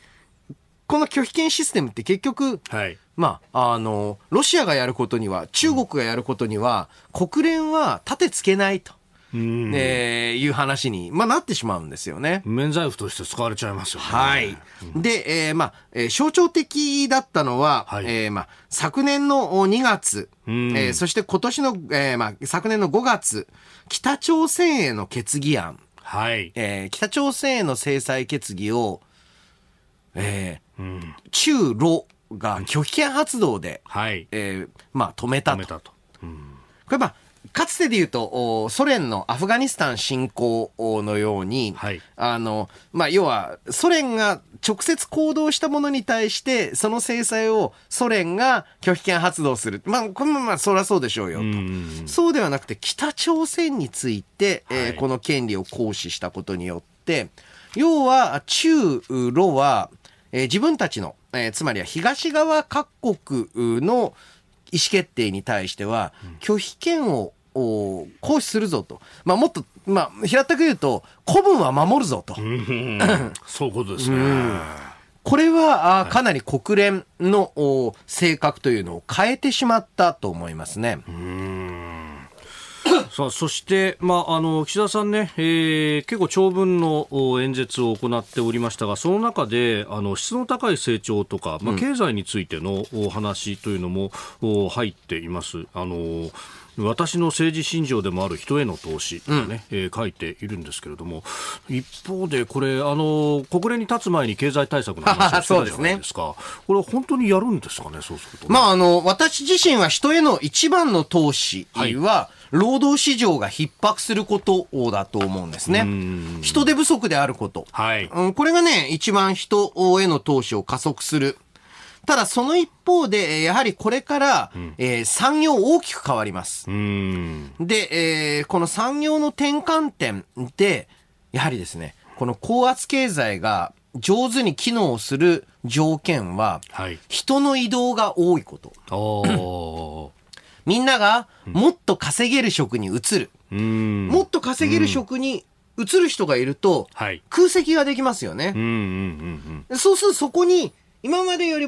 この拒否権システムって結局、はい、まあ、あの、ロシアがやることには、中国がやることには、うん、国連は立てつけないと。えー、いう話に、まあ、なってしまうんですよね。免罪符として使われちゃいますよね。はい。で、えー、まあ、象徴的だったのは、はい、えー、まあ、昨年の2月、うん、えー、そして今年の、えー、まあ、昨年の5月、北朝鮮への決議案、はい。えー、北朝鮮への制裁決議を、えー、中ロが拒否権発動で、はいえーまあ、止めたと。とうん、これまあかつてで言うと、ソ連のアフガニスタン侵攻のように、はい、あの、まあ、要は、ソ連が直接行動したものに対して、その制裁をソ連が拒否権発動する。まあ、このままそりゃそうでしょうよと。うそうではなくて、北朝鮮について、はい、えー、この権利を行使したことによって、要は、中ロは、えー、自分たちの、えー、つまりは東側各国の意思決定に対しては、拒否権を行使するぞと。まあ、もっと、まあ、平たく言うと、古文は守るぞと。うん、そういうことですね。これはあかなり国連の、はい、性格というのを変えてしまったと思いますね。うんさあそして、まあ、あの岸田さんね、えー、結構長文の演説を行っておりましたが、その中であの質の高い成長とか、まあ、経済についてのお話というのも、うん、入っています。あの私の政治信条でもある人への投資とね、うん、えー、書いているんですけれども一方でこれあの国連に立つ前に経済対策の話を したじゃないですかです、ね、これ本当にやるんですかねそうすると、ね、まああの私自身は人への一番の投資は、はい、労働市場が逼迫することだと思うんですね人手不足であること、はい、うん、これがね一番人への投資を加速するただその一方で、やはりこれから、うん、えー、産業大きく変わります。で、えー、この産業の転換点で、やはりですね、この高圧経済が上手に機能する条件は、はい、人の移動が多いこと。みんながもっと稼げる職に移る。もっと稼げる職に移る人がいると、空席ができますよね。そうするとそこに、今までより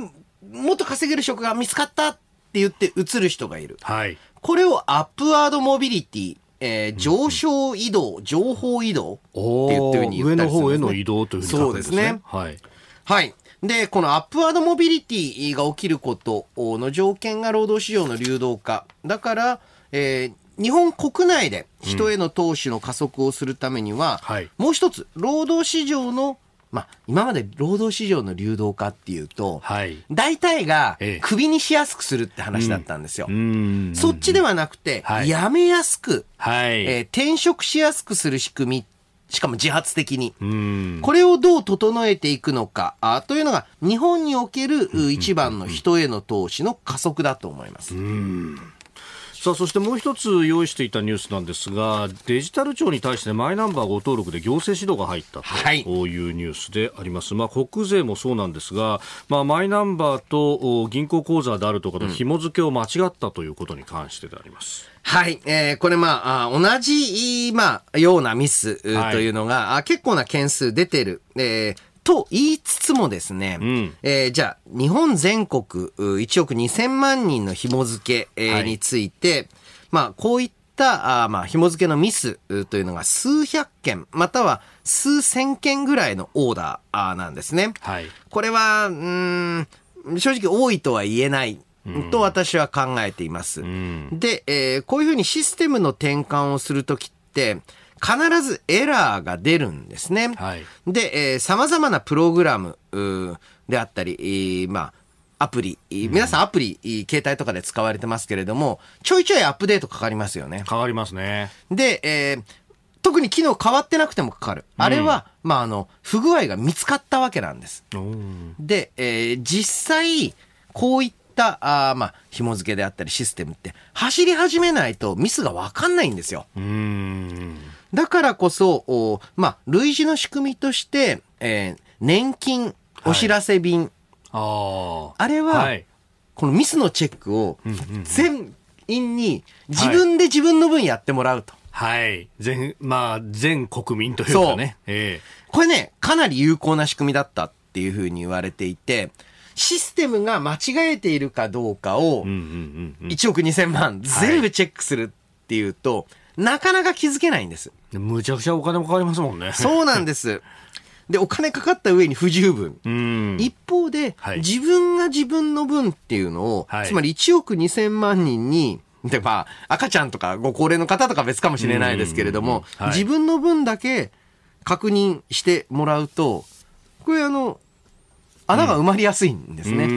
もっと稼げる職が見つかったって言って移る人がいる。はい。これをアップワードモビリティ、えー、上昇移動、情報移動って言ってるに言ったりするんです、ね、上の方への移動というふうに書くんですね。そうですね。はい。はい。で、このアップワードモビリティが起きることの条件が労働市場の流動化。だから、えー、日本国内で人への投資の加速をするためには、うんはい、もう一つ、労働市場のまあ、今まで労働市場の流動化っていうと、はい、大体が首にしやすくするって話だったんですよ。ええそっちではなくて、はい、辞めやすく、はいえー、転職しやすくする仕組みしかも自発的に。これをどう整えていくのかあというのが、日本における一番の人への投資の加速だと思います。うんさあそしてもう一つ用意していたニュースなんですがデジタル庁に対してマイナンバー誤登録で行政指導が入ったというニュースであります、まあ、国税もそうなんですが、まあ、マイナンバーと銀行口座であるとかの紐付けを間違ったということに関してであります。うんはい、えー、これまあ、同じ、まあ、ようなミスというのが、はい、結構な件数出てる。えーと言いつつもですね、うん、えー、じゃあ、日本全国1億2000万人の紐付けについて、はい、まあ、こういったあまあ、紐付けのミスというのが数百件、または数千件ぐらいのオーダーなんですね。はい、これは、うん、正直多いとは言えない。と私は考えています。で、えー、こういうふうにシステムの転換をするときって、必ずエラーが出るんですね。はい、で、さまざまなプログラムであったり、まあ、アプリ、皆さんアプリ、うん、携帯とかで使われてますけれども、ちょいちょいアップデートかかりますよね。かかりますね。で、えー、特に機能変わってなくてもかかる。あれは、うん、まあ、あの、不具合が見つかったわけなんです。で、えー、実際、こういったた、あまあ、紐付けであったりシステムって、走り始めないとミスが分かんないんですよ。うんだからこそ、まあ、類似の仕組みとして、えー、年金お知らせ便。はい、ああれは、はい、このミスのチェックを全員に自分で自分の分やってもらうと。はい。全、まあ、全国民というかね。そう。えー、これね、かなり有効な仕組みだったっていうふうに言われていて、システムが間違えているかどうかを、1億2000万全部チェックするっていうと、はいなかなか気づけないんです。むちゃくちゃお金もかかりますもんね。そうなんです。で、お金かかった上に不十分。一方で、はい、自分が自分の分っていうのを、はい、つまり1億2000万人に、で、まあ、赤ちゃんとかご高齢の方とか別かもしれないですけれども、はい、自分の分だけ確認してもらうと、これあの、穴が埋まりやすいんですね。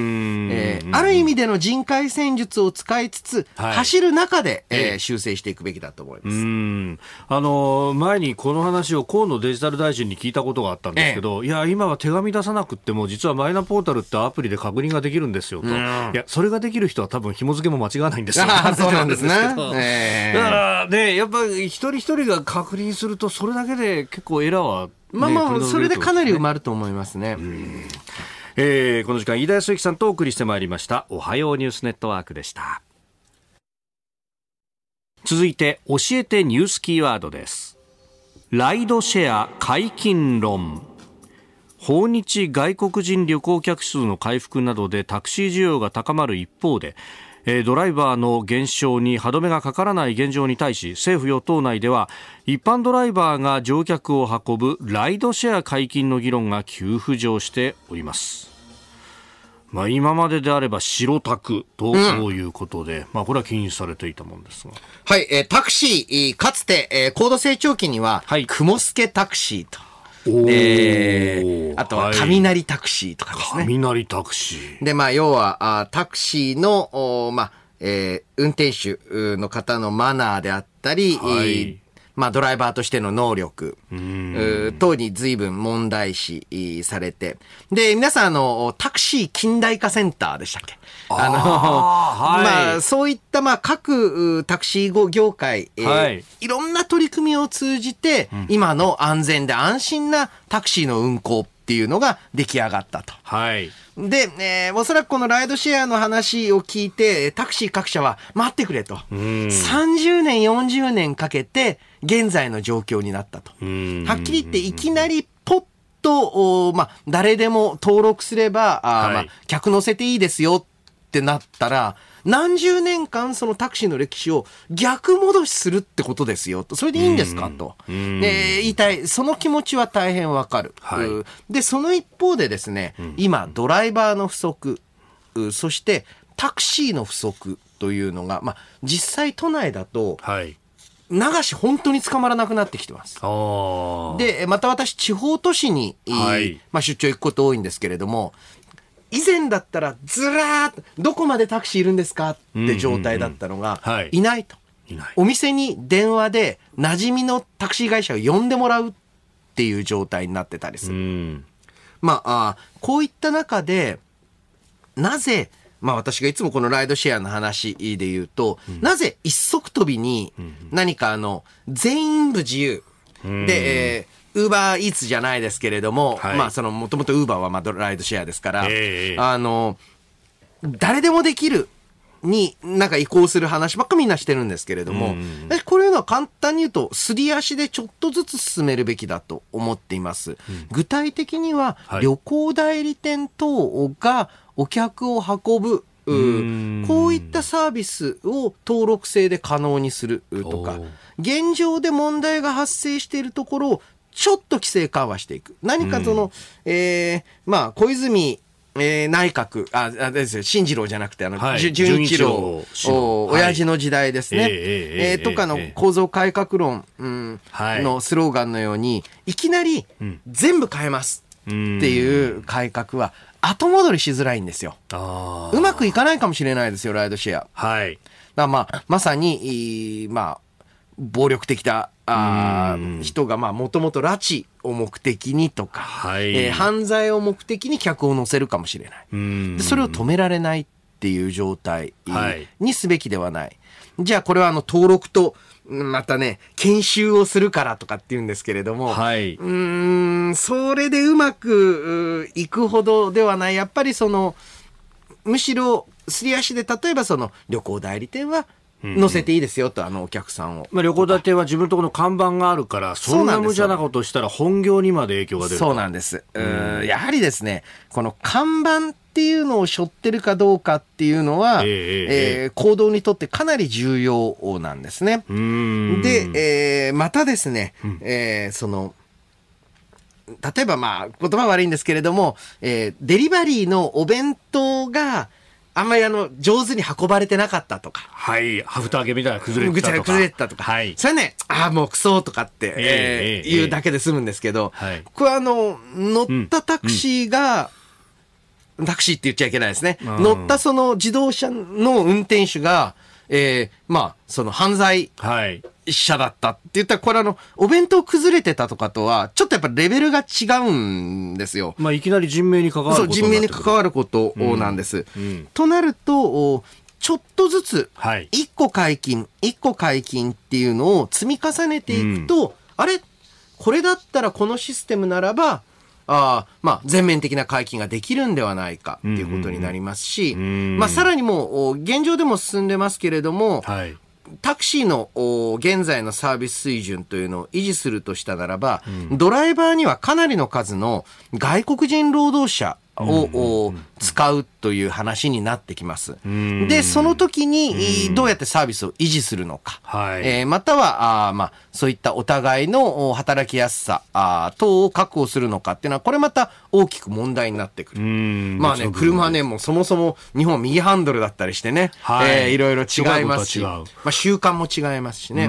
えある意味での人海戦術を使いつつ、はい、走る中で、えー、修正していくべきだと思います。あの前にこの話を河野デジタル大臣に聞いたことがあったんですけど、いや今は手紙出さなくても実はマイナポータルってアプリで確認ができるんですよと。いやそれができる人は多分紐付けも間違わないんですよ。そうなんですね。えー、だからねやっぱり一人一人が確認するとそれだけで結構エラーは、ね、まあまあそれでかなり埋まると思いますね。えー、この時間飯田康之さんとお送りしてまいりましたおはようニュースネットワークでした続いて教えてニュースキーワードですライドシェア解禁論訪日外国人旅行客数の回復などでタクシー需要が高まる一方でえドライバーの減少に歯止めがかからない現状に対し政府与党内では一般ドライバーが乗客を運ぶライドシェア解禁の議論が急浮上しております。まあ、今までであれば白タクということで、うん、まあ、これは禁止されていたもんですが。はい、えー、タクシー、かつて、えー、高度成長期には、はい、助タクシーと。で、あとは雷タクシーとかですね。はい、雷タクシー。で、まあ、要は、あタクシーの、おまあ、えー、運転手の方のマナーであったり、はいまあ、ドライバーとしての能力、等に随分問題視されて。で、皆さん、あの、タクシー近代化センターでしたっけあの、はい、まあ、そういった、まあ、各タクシー業界、えーはい、いろんな取り組みを通じて、今の安全で安心なタクシーの運行っていうのが出来上がったと。はい。で、えー、おそらくこのライドシェアの話を聞いて、タクシー各社は待ってくれと。うん、30年、40年かけて、現在の状況になったと。はっきり言って、いきなりポッと、まあ、誰でも登録すれば、あはい、まあ、客乗せていいですよってなったら、何十年間そのタクシーの歴史を逆戻しするってことですよと。それでいいんですかと。で、言いたい。その気持ちは大変わかる。はい、で、その一方でですね、今、ドライバーの不足、そしてタクシーの不足というのが、まあ、実際都内だと、はい流し本当に捕まらなくなってきてます。で、また私、地方都市に、はい、まあ、出張行くこと多いんですけれども、以前だったらずらーっとどこまでタクシーいるんですかって状態だったのが、いないといないお店に電話で馴染みのタクシー会社を呼んでもらうっていう状態になってたりする。まあ、あこういった中で、なぜ、まあ私がいつもこのライドシェアの話で言うと、うん、なぜ一足飛びに何かあの、全員部自由、うん、で、えーウーバーイーツじゃないですけれども、はい、まあその、もともとウーバーはまあドライドシェアですから、えー、あの、誰でもできるになんか移行する話ばっかみんなしてるんですけれども、うん、こういうのは簡単に言うと、すり足でちょっとずつ進めるべきだと思っています。うん、具体的には、旅行代理店等がお客を運ぶ、こういったサービスを登録制で可能にするとか、現状で問題が発生しているところをちょっと規制緩和していく。何かその、うん、えー、まあ、小泉、えー、内閣、あ、あですよ、新次郎じゃなくて、あの、はい、純一郎、お親父の時代ですね。ええー、とかの構造改革論、うん、はい、のスローガンのように、いきなり全部変えますっていう改革は後戻りしづらいんですよ。うまくいかないかもしれないですよ、ライドシェア。はい。だまあ、まさに、まあ、暴力的だあ人がもともと拉致を目的にとか、はい、えー、犯罪を目的に客を乗せるかもしれないでそれを止められないっていう状態にすべきではない、はい、じゃあこれはあの登録とまたね研修をするからとかっていうんですけれども、はい、うんそれでうまくいくほどではないやっぱりそのむしろすり足で例えばその旅行代理店は乗せていいですよと、あのお客さんを。まあ、旅行建ては自分のところの看板があるから、そんな無茶なことしたら本業にまで影響が出る。そうなんです。うんやはりですね、この看板っていうのを背負ってるかどうかっていうのは、えー、えー、行動にとってかなり重要なんですね。で、えー、またですね、うん、えー、その、例えばまあ、言葉悪いんですけれども、えー、デリバリーのお弁当が、あんまりあの、上手に運ばれてなかったとか。はい。ハフタ揚げみたいな崩れてたとか。崩れてたとか。はい。それね、ああ、もうクソとかって、ええ言うだけで済むんですけど、はい、これあの、乗ったタクシーが、タクシーって言っちゃいけないですね。乗ったその自動車の運転手が、ええまあ、その犯罪。はい。者だったって言ったら、これあの、お弁当崩れてたとかとは、ちょっとやっぱレベルが違うんですよ。まあ、いきなり人命に関わることそう、人命に関わることなんです。うんうん、となると、ちょっとずつ、一個解禁、一個解禁っていうのを積み重ねていくと、うん、あれこれだったらこのシステムならば、あまあ、全面的な解禁ができるんではないかっていうことにになりまますすし、さらももも、現状でで進んけれどタクシーの現在のサービス水準というのを維持するとしたならば、うん、ドライバーにはかなりの数の外国人労働者を使うという話になってきます。で、その時にどうやってサービスを維持するのか、えー、またはあ、まあ、そういったお互いの働きやすさ等を確保するのかっていうのは、これまた大きく問題になってくる。まあね、車ね、もうそもそも日本右ハンドルだったりしてね、はい、えー、いろいろ違いますし、まあ習慣も違いますしね。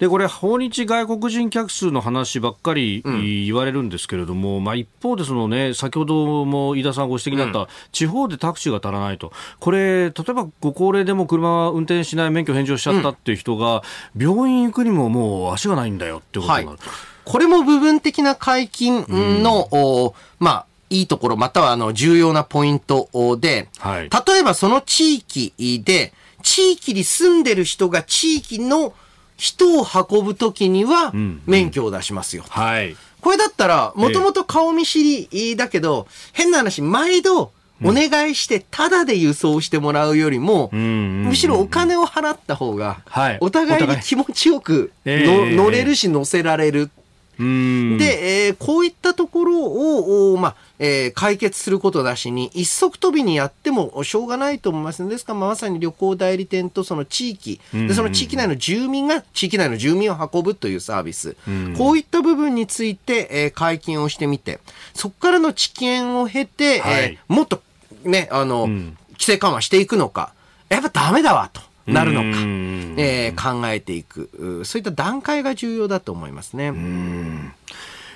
で、これ、訪日外国人客数の話ばっかり言われるんですけれども、うん、まあ一方でそのね、先ほども飯田さんご指摘になった、うん、地方でタクシーが足らないと。これ、例えばご高齢でも車運転しない免許返上しちゃったっていう人が、病院行くにももう足がないんだよってことになる。はいこれも部分的な解禁の、うん、まあ、いいところ、またはあの重要なポイントで、はい、例えばその地域で、地域に住んでる人が地域の人を運ぶときには免許を出しますよ、うんうん、はい、これだったら、もともと顔見知りだけど、変な話、毎度、お願いして、ただで輸送してもらうよりも、むしろお金を払った方が、お互いに気持ちよく乗れるし乗せられるで、えー、こういったところを、まあ、えー、解決することなしに、一足飛びにやってもしょうがないと思います。ですから、まあ、まさに旅行代理店とその地域、で、その地域内の住民が地域内の住民を運ぶというサービス、こういった部分について、えー、解禁をしてみて、そこからの知見を経て、はい、えー、もっとね、あの、うん、規制緩和していくのか、やっぱダメだわと。なるのか、えー、考えていく、そういった段階が重要だと思いますね。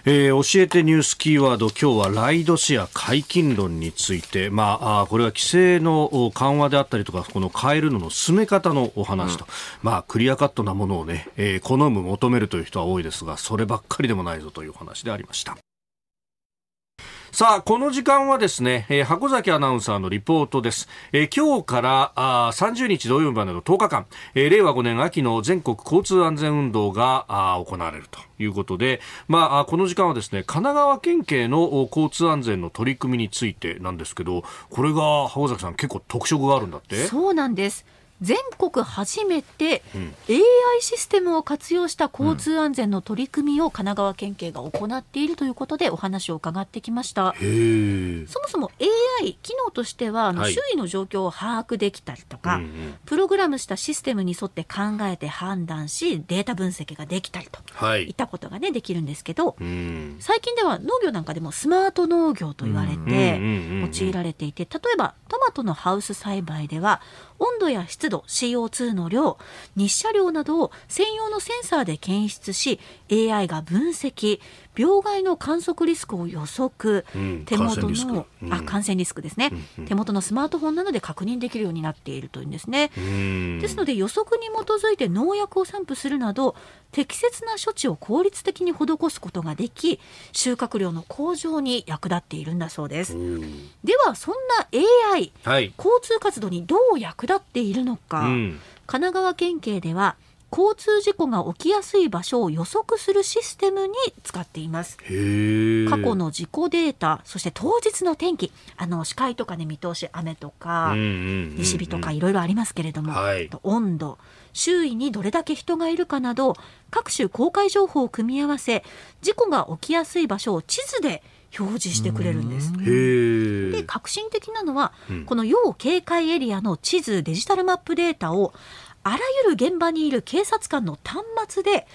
えー、教えてニュースキーワード、今日はライドシェア解禁論について、まあ、あこれは規制の緩和であったりとか、この変えるのの進め方のお話と、うん、まあ、クリアカットなものをね、えー、好む、求めるという人は多いですが、そればっかりでもないぞというお話でありました。さあ、この時間はですね、えー、箱崎アナウンサーのリポートです。えー、今日からあ30日土曜日までの10日間、えー、令和5年秋の全国交通安全運動があ行われるということで、まあ、この時間はですね、神奈川県警の交通安全の取り組みについてなんですけど、これが箱崎さん結構特色があるんだってそうなんです。全国初めて AI システムを活用した交通安全の取り組みを神奈川県警が行っているということでお話を伺ってきました。そもそも AI 機能としては周囲の状況を把握できたりとか、はいプログラムしたシステムに沿って考えて判断しデータ分析ができたりと、い、ったことがねできるんですけど、最近では農業なんかでもスマート農業と言われて用いられていて例えばトマトのハウス栽培では温度や湿度 CO2 の量日射量などを専用のセンサーで検出し AI が分析病害の観測リスクを予測、うん、手元のあ感染リスクですね、うんうん、手元のスマートフォンなどで確認できるようになっているというんですね。ですので予測に基づいて農薬を散布するなど適切な処置を効率的に施すことができ収穫量の向上に役立っているんだそうです。ではそんな AI、はい、交通活動にどう役立っているのか、神奈川県警では交通事故が起きやすい場所を予測するシステムに使っています過去の事故データそして当日の天気あの視界とかね見通し雨とか、西日とかいろいろありますけれども、はい、温度周囲にどれだけ人がいるかなど各種公開情報を組み合わせ事故が起きやすい場所を地図で表示してくれるんです。で革新的なのは、うん、この要警戒エリアの地図デジタルマップデータをあらゆる現場にいる警察官の端末で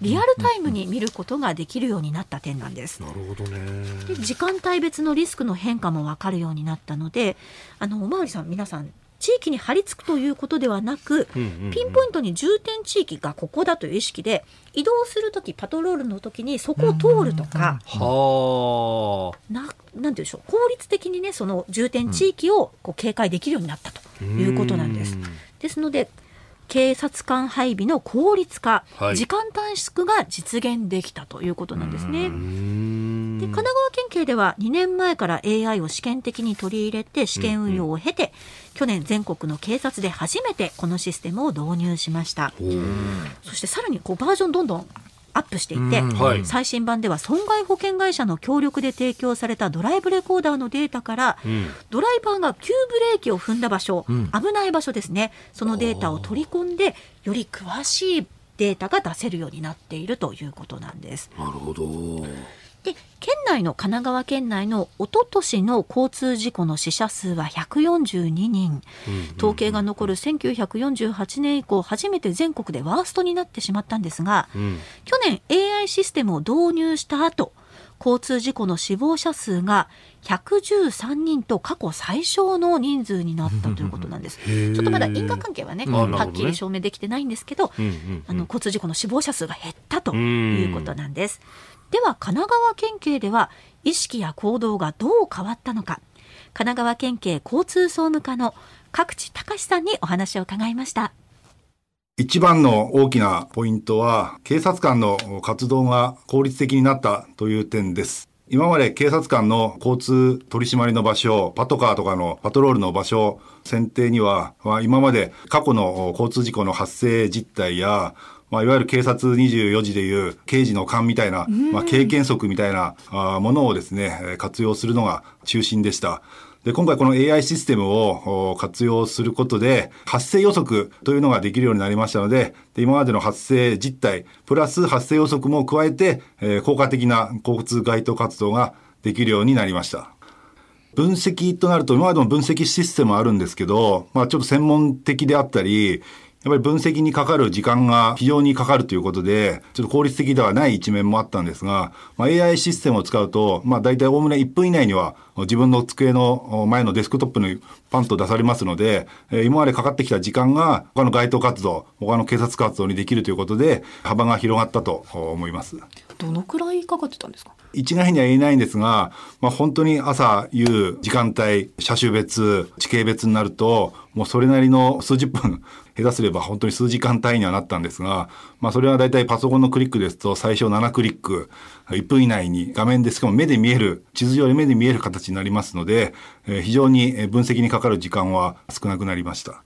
リアルタイムに見ることができるようになった点なんです。なるほどね時間帯別のリスクの変化も分かるようになったのであのおまわりさん皆さん地域に張り付くということではなく、ピンポイントに重点地域がここだという意識で移動する時パトロールの時にそこを通るとか、ん、なんていうでしょう効率的にねその重点地域をこう警戒できるようになったということなんです。うん、ですので警察官配備の効率化、はい、時間短縮が実現できたということなんですね。で神奈川県警では2年前から AI を試験的に取り入れて試験運用を経て、うんうん、去年全国の警察で初めてこのシステムを導入しましたそしてさらにこうバージョンどんどんアップしていて、はい、最新版では損害保険会社の協力で提供されたドライブレコーダーのデータから、うん、ドライバーが急ブレーキを踏んだ場所、うん、危ない場所ですねそのデータを取り込んでより詳しいデータが出せるようになっているということなんです。なるほど県内の神奈川県内のおととしの交通事故の死者数は142人、統計が残る1948年以降初めて全国でワーストになってしまったんですが、うん、去年 AI システムを導入した後交通事故の死亡者数が113人と過去最小の人数になったということなんです。ちょっとまだ因果関係はね、はっきり証明できてないんですけど、交通事故の死亡者数が減ったということなんです。うんうんうんでは神奈川県警では意識や行動がどう変わったのか神奈川県警交通総務課の各地隆さんにお話を伺いました一番の大きなポイントは警察官の活動が効率的になったという点です今まで警察官の交通取り締まりの場所、パトカーとかのパトロールの場所選定には、今まで過去の交通事故の発生実態やまあ、いわゆる警察24時でいう刑事の勘みたいな、まあ、経験則みたいなものをですね、活用するのが中心でした。で、今回この AI システムを活用することで、発生予測というのができるようになりましたので、で今までの発生実態、プラス発生予測も加えて、えー、効果的な交通該当活動ができるようになりました。分析となると、今までの分析システムあるんですけど、まあちょっと専門的であったり、やっぱり分析にかかる時間が非常にかかるということで、ちょっと効率的ではない一面もあったんですが、まあ、AI システムを使うと、まあ、大体おおむね1分以内には自分の机の前のデスクトップにパンと出されますので、え今までかかってきた時間が他の街頭活動他の警察活動にできるということで幅が広がったと思いますどのくらいかかってたんですか一概には言えないんですが、まあ、本当に朝夕時間帯車種別地形別になるともうそれなりの数十分下手すれば本当に数時間単位にはなったんですがまあ、それは大体パソコンのクリックですと、最初7クリック、1分以内に画面でしかも目で見える、地図上で目で見える形になりますので、え非常に分析にかかる時間は少なくなりました。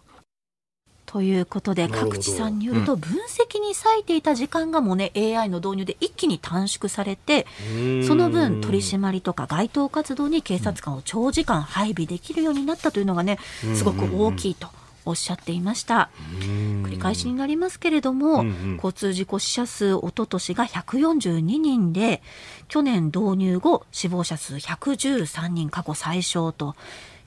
ということで、各地さんによると、分析に割いていた時間がもね、うん、AI の導入で一気に短縮されて、その分、取り締まりとか街頭活動に警察官を長時間配備できるようになったというのがね、すごく大きいと。うんうんうんおっしゃっていました。繰り返しになりますけれども、うんうん、交通事故死者数おととしが142人で去年導入後死亡者数113人過去最少と。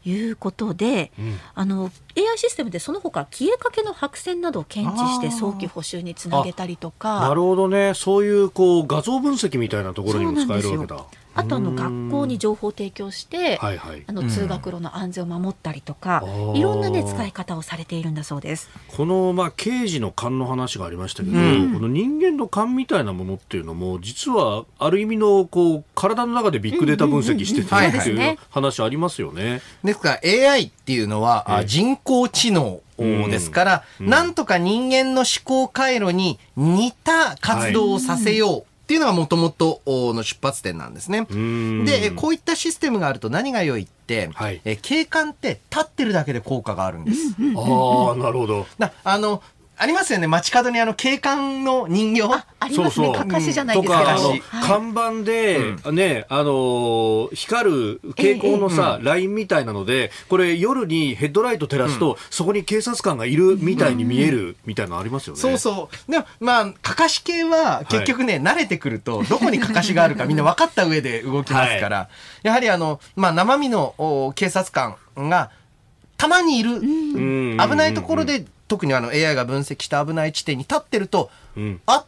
いうことで、うん、あの AI システムでその他消えかけの白線などを検知して早期補修につなげたりとかなるほどねそういうこう画像分析みたいなところにも使えるわけだ。あとあの学校に情報を提供して、はいはい、あの通学路の安全を守ったりとか、いろんなね使い方をされているんだそうです。このまあ刑事の勘の話がありましたけど、うん、この人間の勘みたいなものっていうのも実はある意味のこう体の中でビッグデータ分析してたっていう話ありますよね。ですから AI っていうのは、えー、人工知能ですから、うんなんとか人間の思考回路に似た活動をさせよう。っていうのがもともとの出発点なんですね。で、こういったシステムがあると何が良いって、はい、え景観って立ってるだけで効果があるんです。ああ、なるほど。なあの、ありますよね街角にあの警官の人形ありますねかかしじゃないですか,、看板で、ねあの光る蛍光のさ、ラインみたいなのでこれ夜にヘッドライト照らすと、そこに警察官がいるみたいに見えるみたいなありますよね、そうそうでまあかかし系は結局ね、慣れてくるとどこにかかしがあるかみんな分かった上で動きますから、やはりあの、まあ、生身の警察官がたまにいる危ないところで特にあの AI が分析した危ない地点に立ってると、うん、あ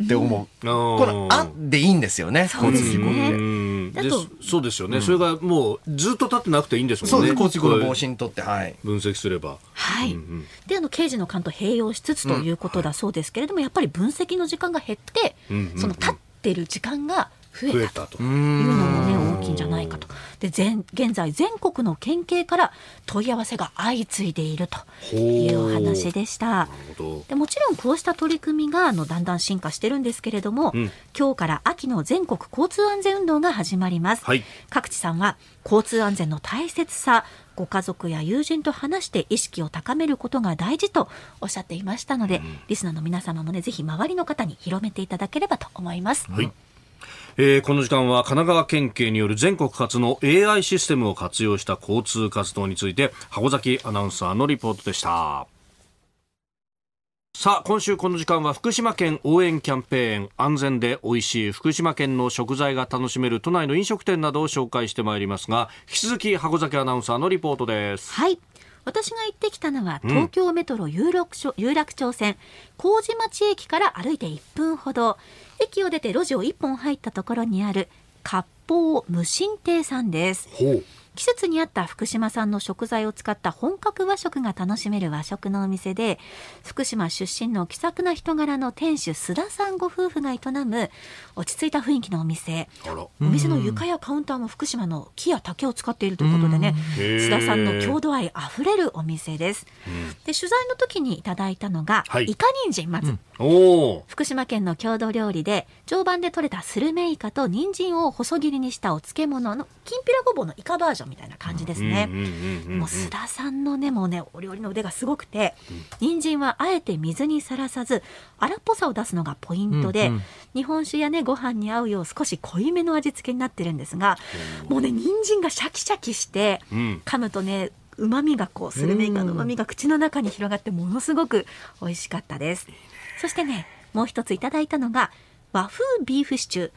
って思う、うん、この「あ」でいいんですよねそう交通事故ってそうですよね、うん、それがもうずっと立ってなくていいんですもんねそうです交通事故の防止にとってはい分析すればはい、うんうん、であの刑事の勘と併用しつつということだそうですけれども、やっぱり分析の時間が減って、その立ってる時間が増えたというのもね大きいんじゃないかとで全現在全国の県警から問い合わせが相次いでいるというお話でしたでもちろんこうした取り組みがあのだんだん進化してるんですけれども、うん、今日から秋の全国交通安全運動が始まります、はい、各地さんは交通安全の大切さご家族や友人と話して意識を高めることが大事とおっしゃっていましたので、うん、リスナーの皆様もねぜひ周りの方に広めていただければと思います。はいえー、この時間は神奈川県警による全国初の AI システムを活用した交通活動について箱崎アナウンサーのリポートでしたさあ今週この時間は福島県応援キャンペーン安全で美味しい福島県の食材が楽しめる都内の飲食店などを紹介してまいりますが引き続き箱崎アナウンサーのリポートですはい私が行ってきたのは東京メトロ有楽町,、有楽町線麹町駅から歩いて1分ほど駅を出て路地を1本入ったところにある割烹無心亭さんです。季節に合った福島産の食材を使った本格和食が楽しめる和食のお店で福島出身の気さくな人柄の店主須田さんご夫婦が営む落ち着いた雰囲気のお店お店の床やカウンターも福島の木や竹を使っているということでね須田さんの郷土愛あふれるお店ですで取材の時にいただいたのが、はい、イカ人参まず、うん福島県の郷土料理で常磐で採れたスルメイカと人参を細切りにしたお漬物のきんぴらごぼうのイカバージョンみたいな感じですねもう須田さんのねもうねお料理の腕がすごくて人参はあえて水にさらさず荒っぽさを出すのがポイントで、うんうん、日本酒やねご飯に合うよう少し濃いめの味付けになってるんですがもうね人参がシャキシャキして噛むとね、ううまみがこうスルメイカのうまみが口の中に広がってものすごく美味しかったです。うんそしてね、もう一ついただいたのが、和風ビーフシチュー。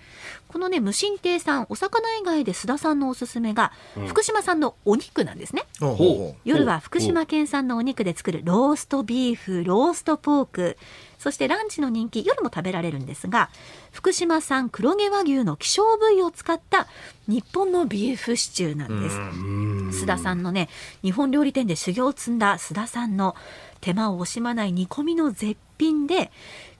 このね、無神亭さん、お魚以外で須田さんのおすすめが、うん福島産のお肉なんですね。夜は福島県産のお肉で作るローストビーフ、ローストポーク、そしてランチの人気、夜も食べられるんですが、福島産黒毛和牛の希少部位を使った日本のビーフシチューなんです。須田さんのね、日本料理店で修行を積んだ須田さんの手間を惜しまない煮込みの絶品で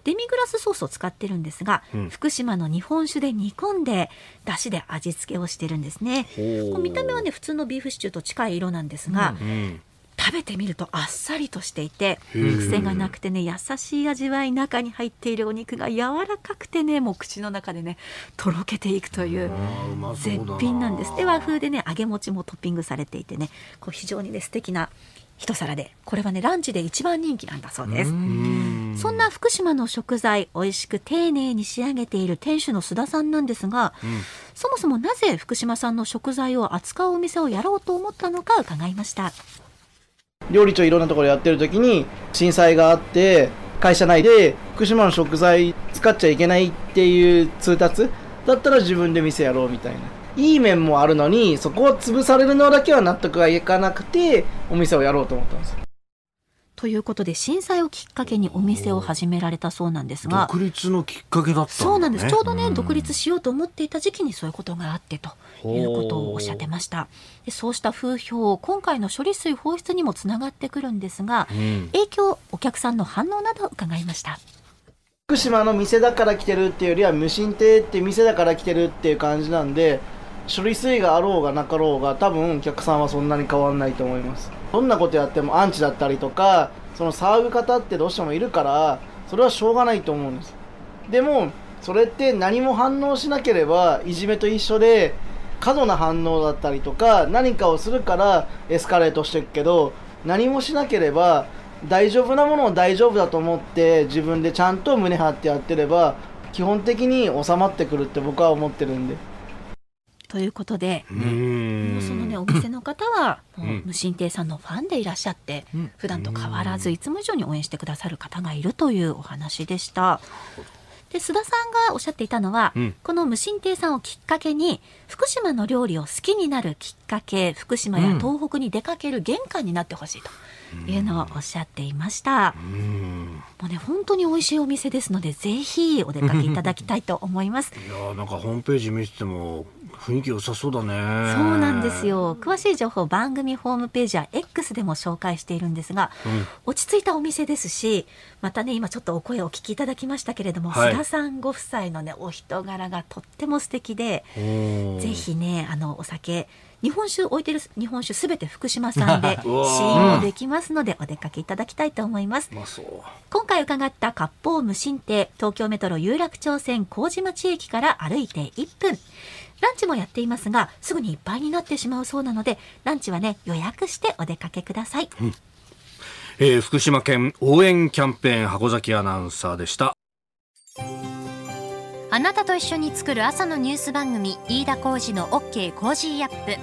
デミグラスソースを使ってるんですが、うん、福島の日本酒で煮込んで出汁で味付けをしてるんですねこう見た目はね普通のビーフシチューと近い色なんですが、うんうん食べてみるとあっさりとしていて癖がなくてね優しい味わい中に入っているお肉が柔らかくてねもう口の中でねとろけていくという絶品なんですで和風でね揚げ餅もトッピングされていてねこう非常にね素敵な一皿でこれはねランチで一番人気なんだそうですそんな福島の食材美味しく丁寧に仕上げている店主の須田さんなんですが、うん、そもそもなぜ福島産の食材を扱うお店をやろうと思ったのか伺いました料理長いろんなところやってる時に震災があって会社内で福島の食材使っちゃいけないっていう通達だったら自分で店やろうみたいないい面もあるのに、そこを潰されるのだけは納得がいかなくて、お店をやろうと思ったんですということで震災をきっかけにお店を始められたそうなんですが独立のきっかけだった、ね、そうなんですちょうどね、うん、独立しようと思っていた時期にそういうことがあってということをおっしゃってましたでそうした風評今回の処理水放出にもつながってくるんですが、うん、影響お客さんの反応など伺いました福島の店だから来てるっていうよりは無心亭って店だから来てるっていう感じなんで処理水があろうがなかろうが多分お客さんはそんなに変わんないと思いますどんなことやってもアンチだったりとかその騒ぐ方ってどうしてもいるからそれはしょうがないと思うんですでもそれって何も反応しなければいじめと一緒で過度な反応だったりとか何かをするからエスカレートしていくけど何もしなければ大丈夫なものを大丈夫だと思って自分でちゃんと胸張ってやってれば基本的に収まってくるって僕は思ってるんで。ということで、ね、もうそのねお店の方は無神亭さんのファンでいらっしゃって、うん、普段と変わらずいつも以上に応援してくださる方がいるというお話でした。で須田さんがおっしゃっていたのは、うん、この無神亭さんをきっかけに福島の料理を好きになるきっかけ福島や東北に出かける玄関になってほしいと。いうのをおっしゃっていました。うもうね本当に美味しいお店ですのでぜひお出かけいただきたいと思います。いやなんかホームページ見てても雰囲気良さそうだねそうなんですよ詳しい情報番組ホームページや X でも紹介しているんですが、うん、落ち着いたお店ですしまたね今ちょっとお声をお聞きいただきましたけれども、はい、さんご夫妻のねお人柄がとっても素敵でぜひねあのお酒日本酒置いてる日本酒すべて福島産で試飲もできますのでお出かけいただきたいと思います、今回伺った割烹無心亭東京メトロ有楽町線麹町駅から歩いて1分ランチもやっていますが、すぐにいっぱいになってしまうそうなので、ランチはね、予約してお出かけください。うん、えー、福島県応援キャンペーン箱崎アナウンサーでした。あなたと一緒に作る朝のニュース番組、飯田浩司の OK コージーアップ。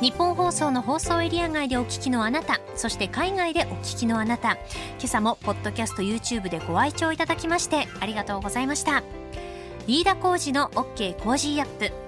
日本放送の放送エリア外でお聞きのあなた、そして海外でお聞きのあなた、今朝もポッドキャスト YouTube でご愛聴いただきましてありがとうございました。飯田浩司の OK コージーアップ。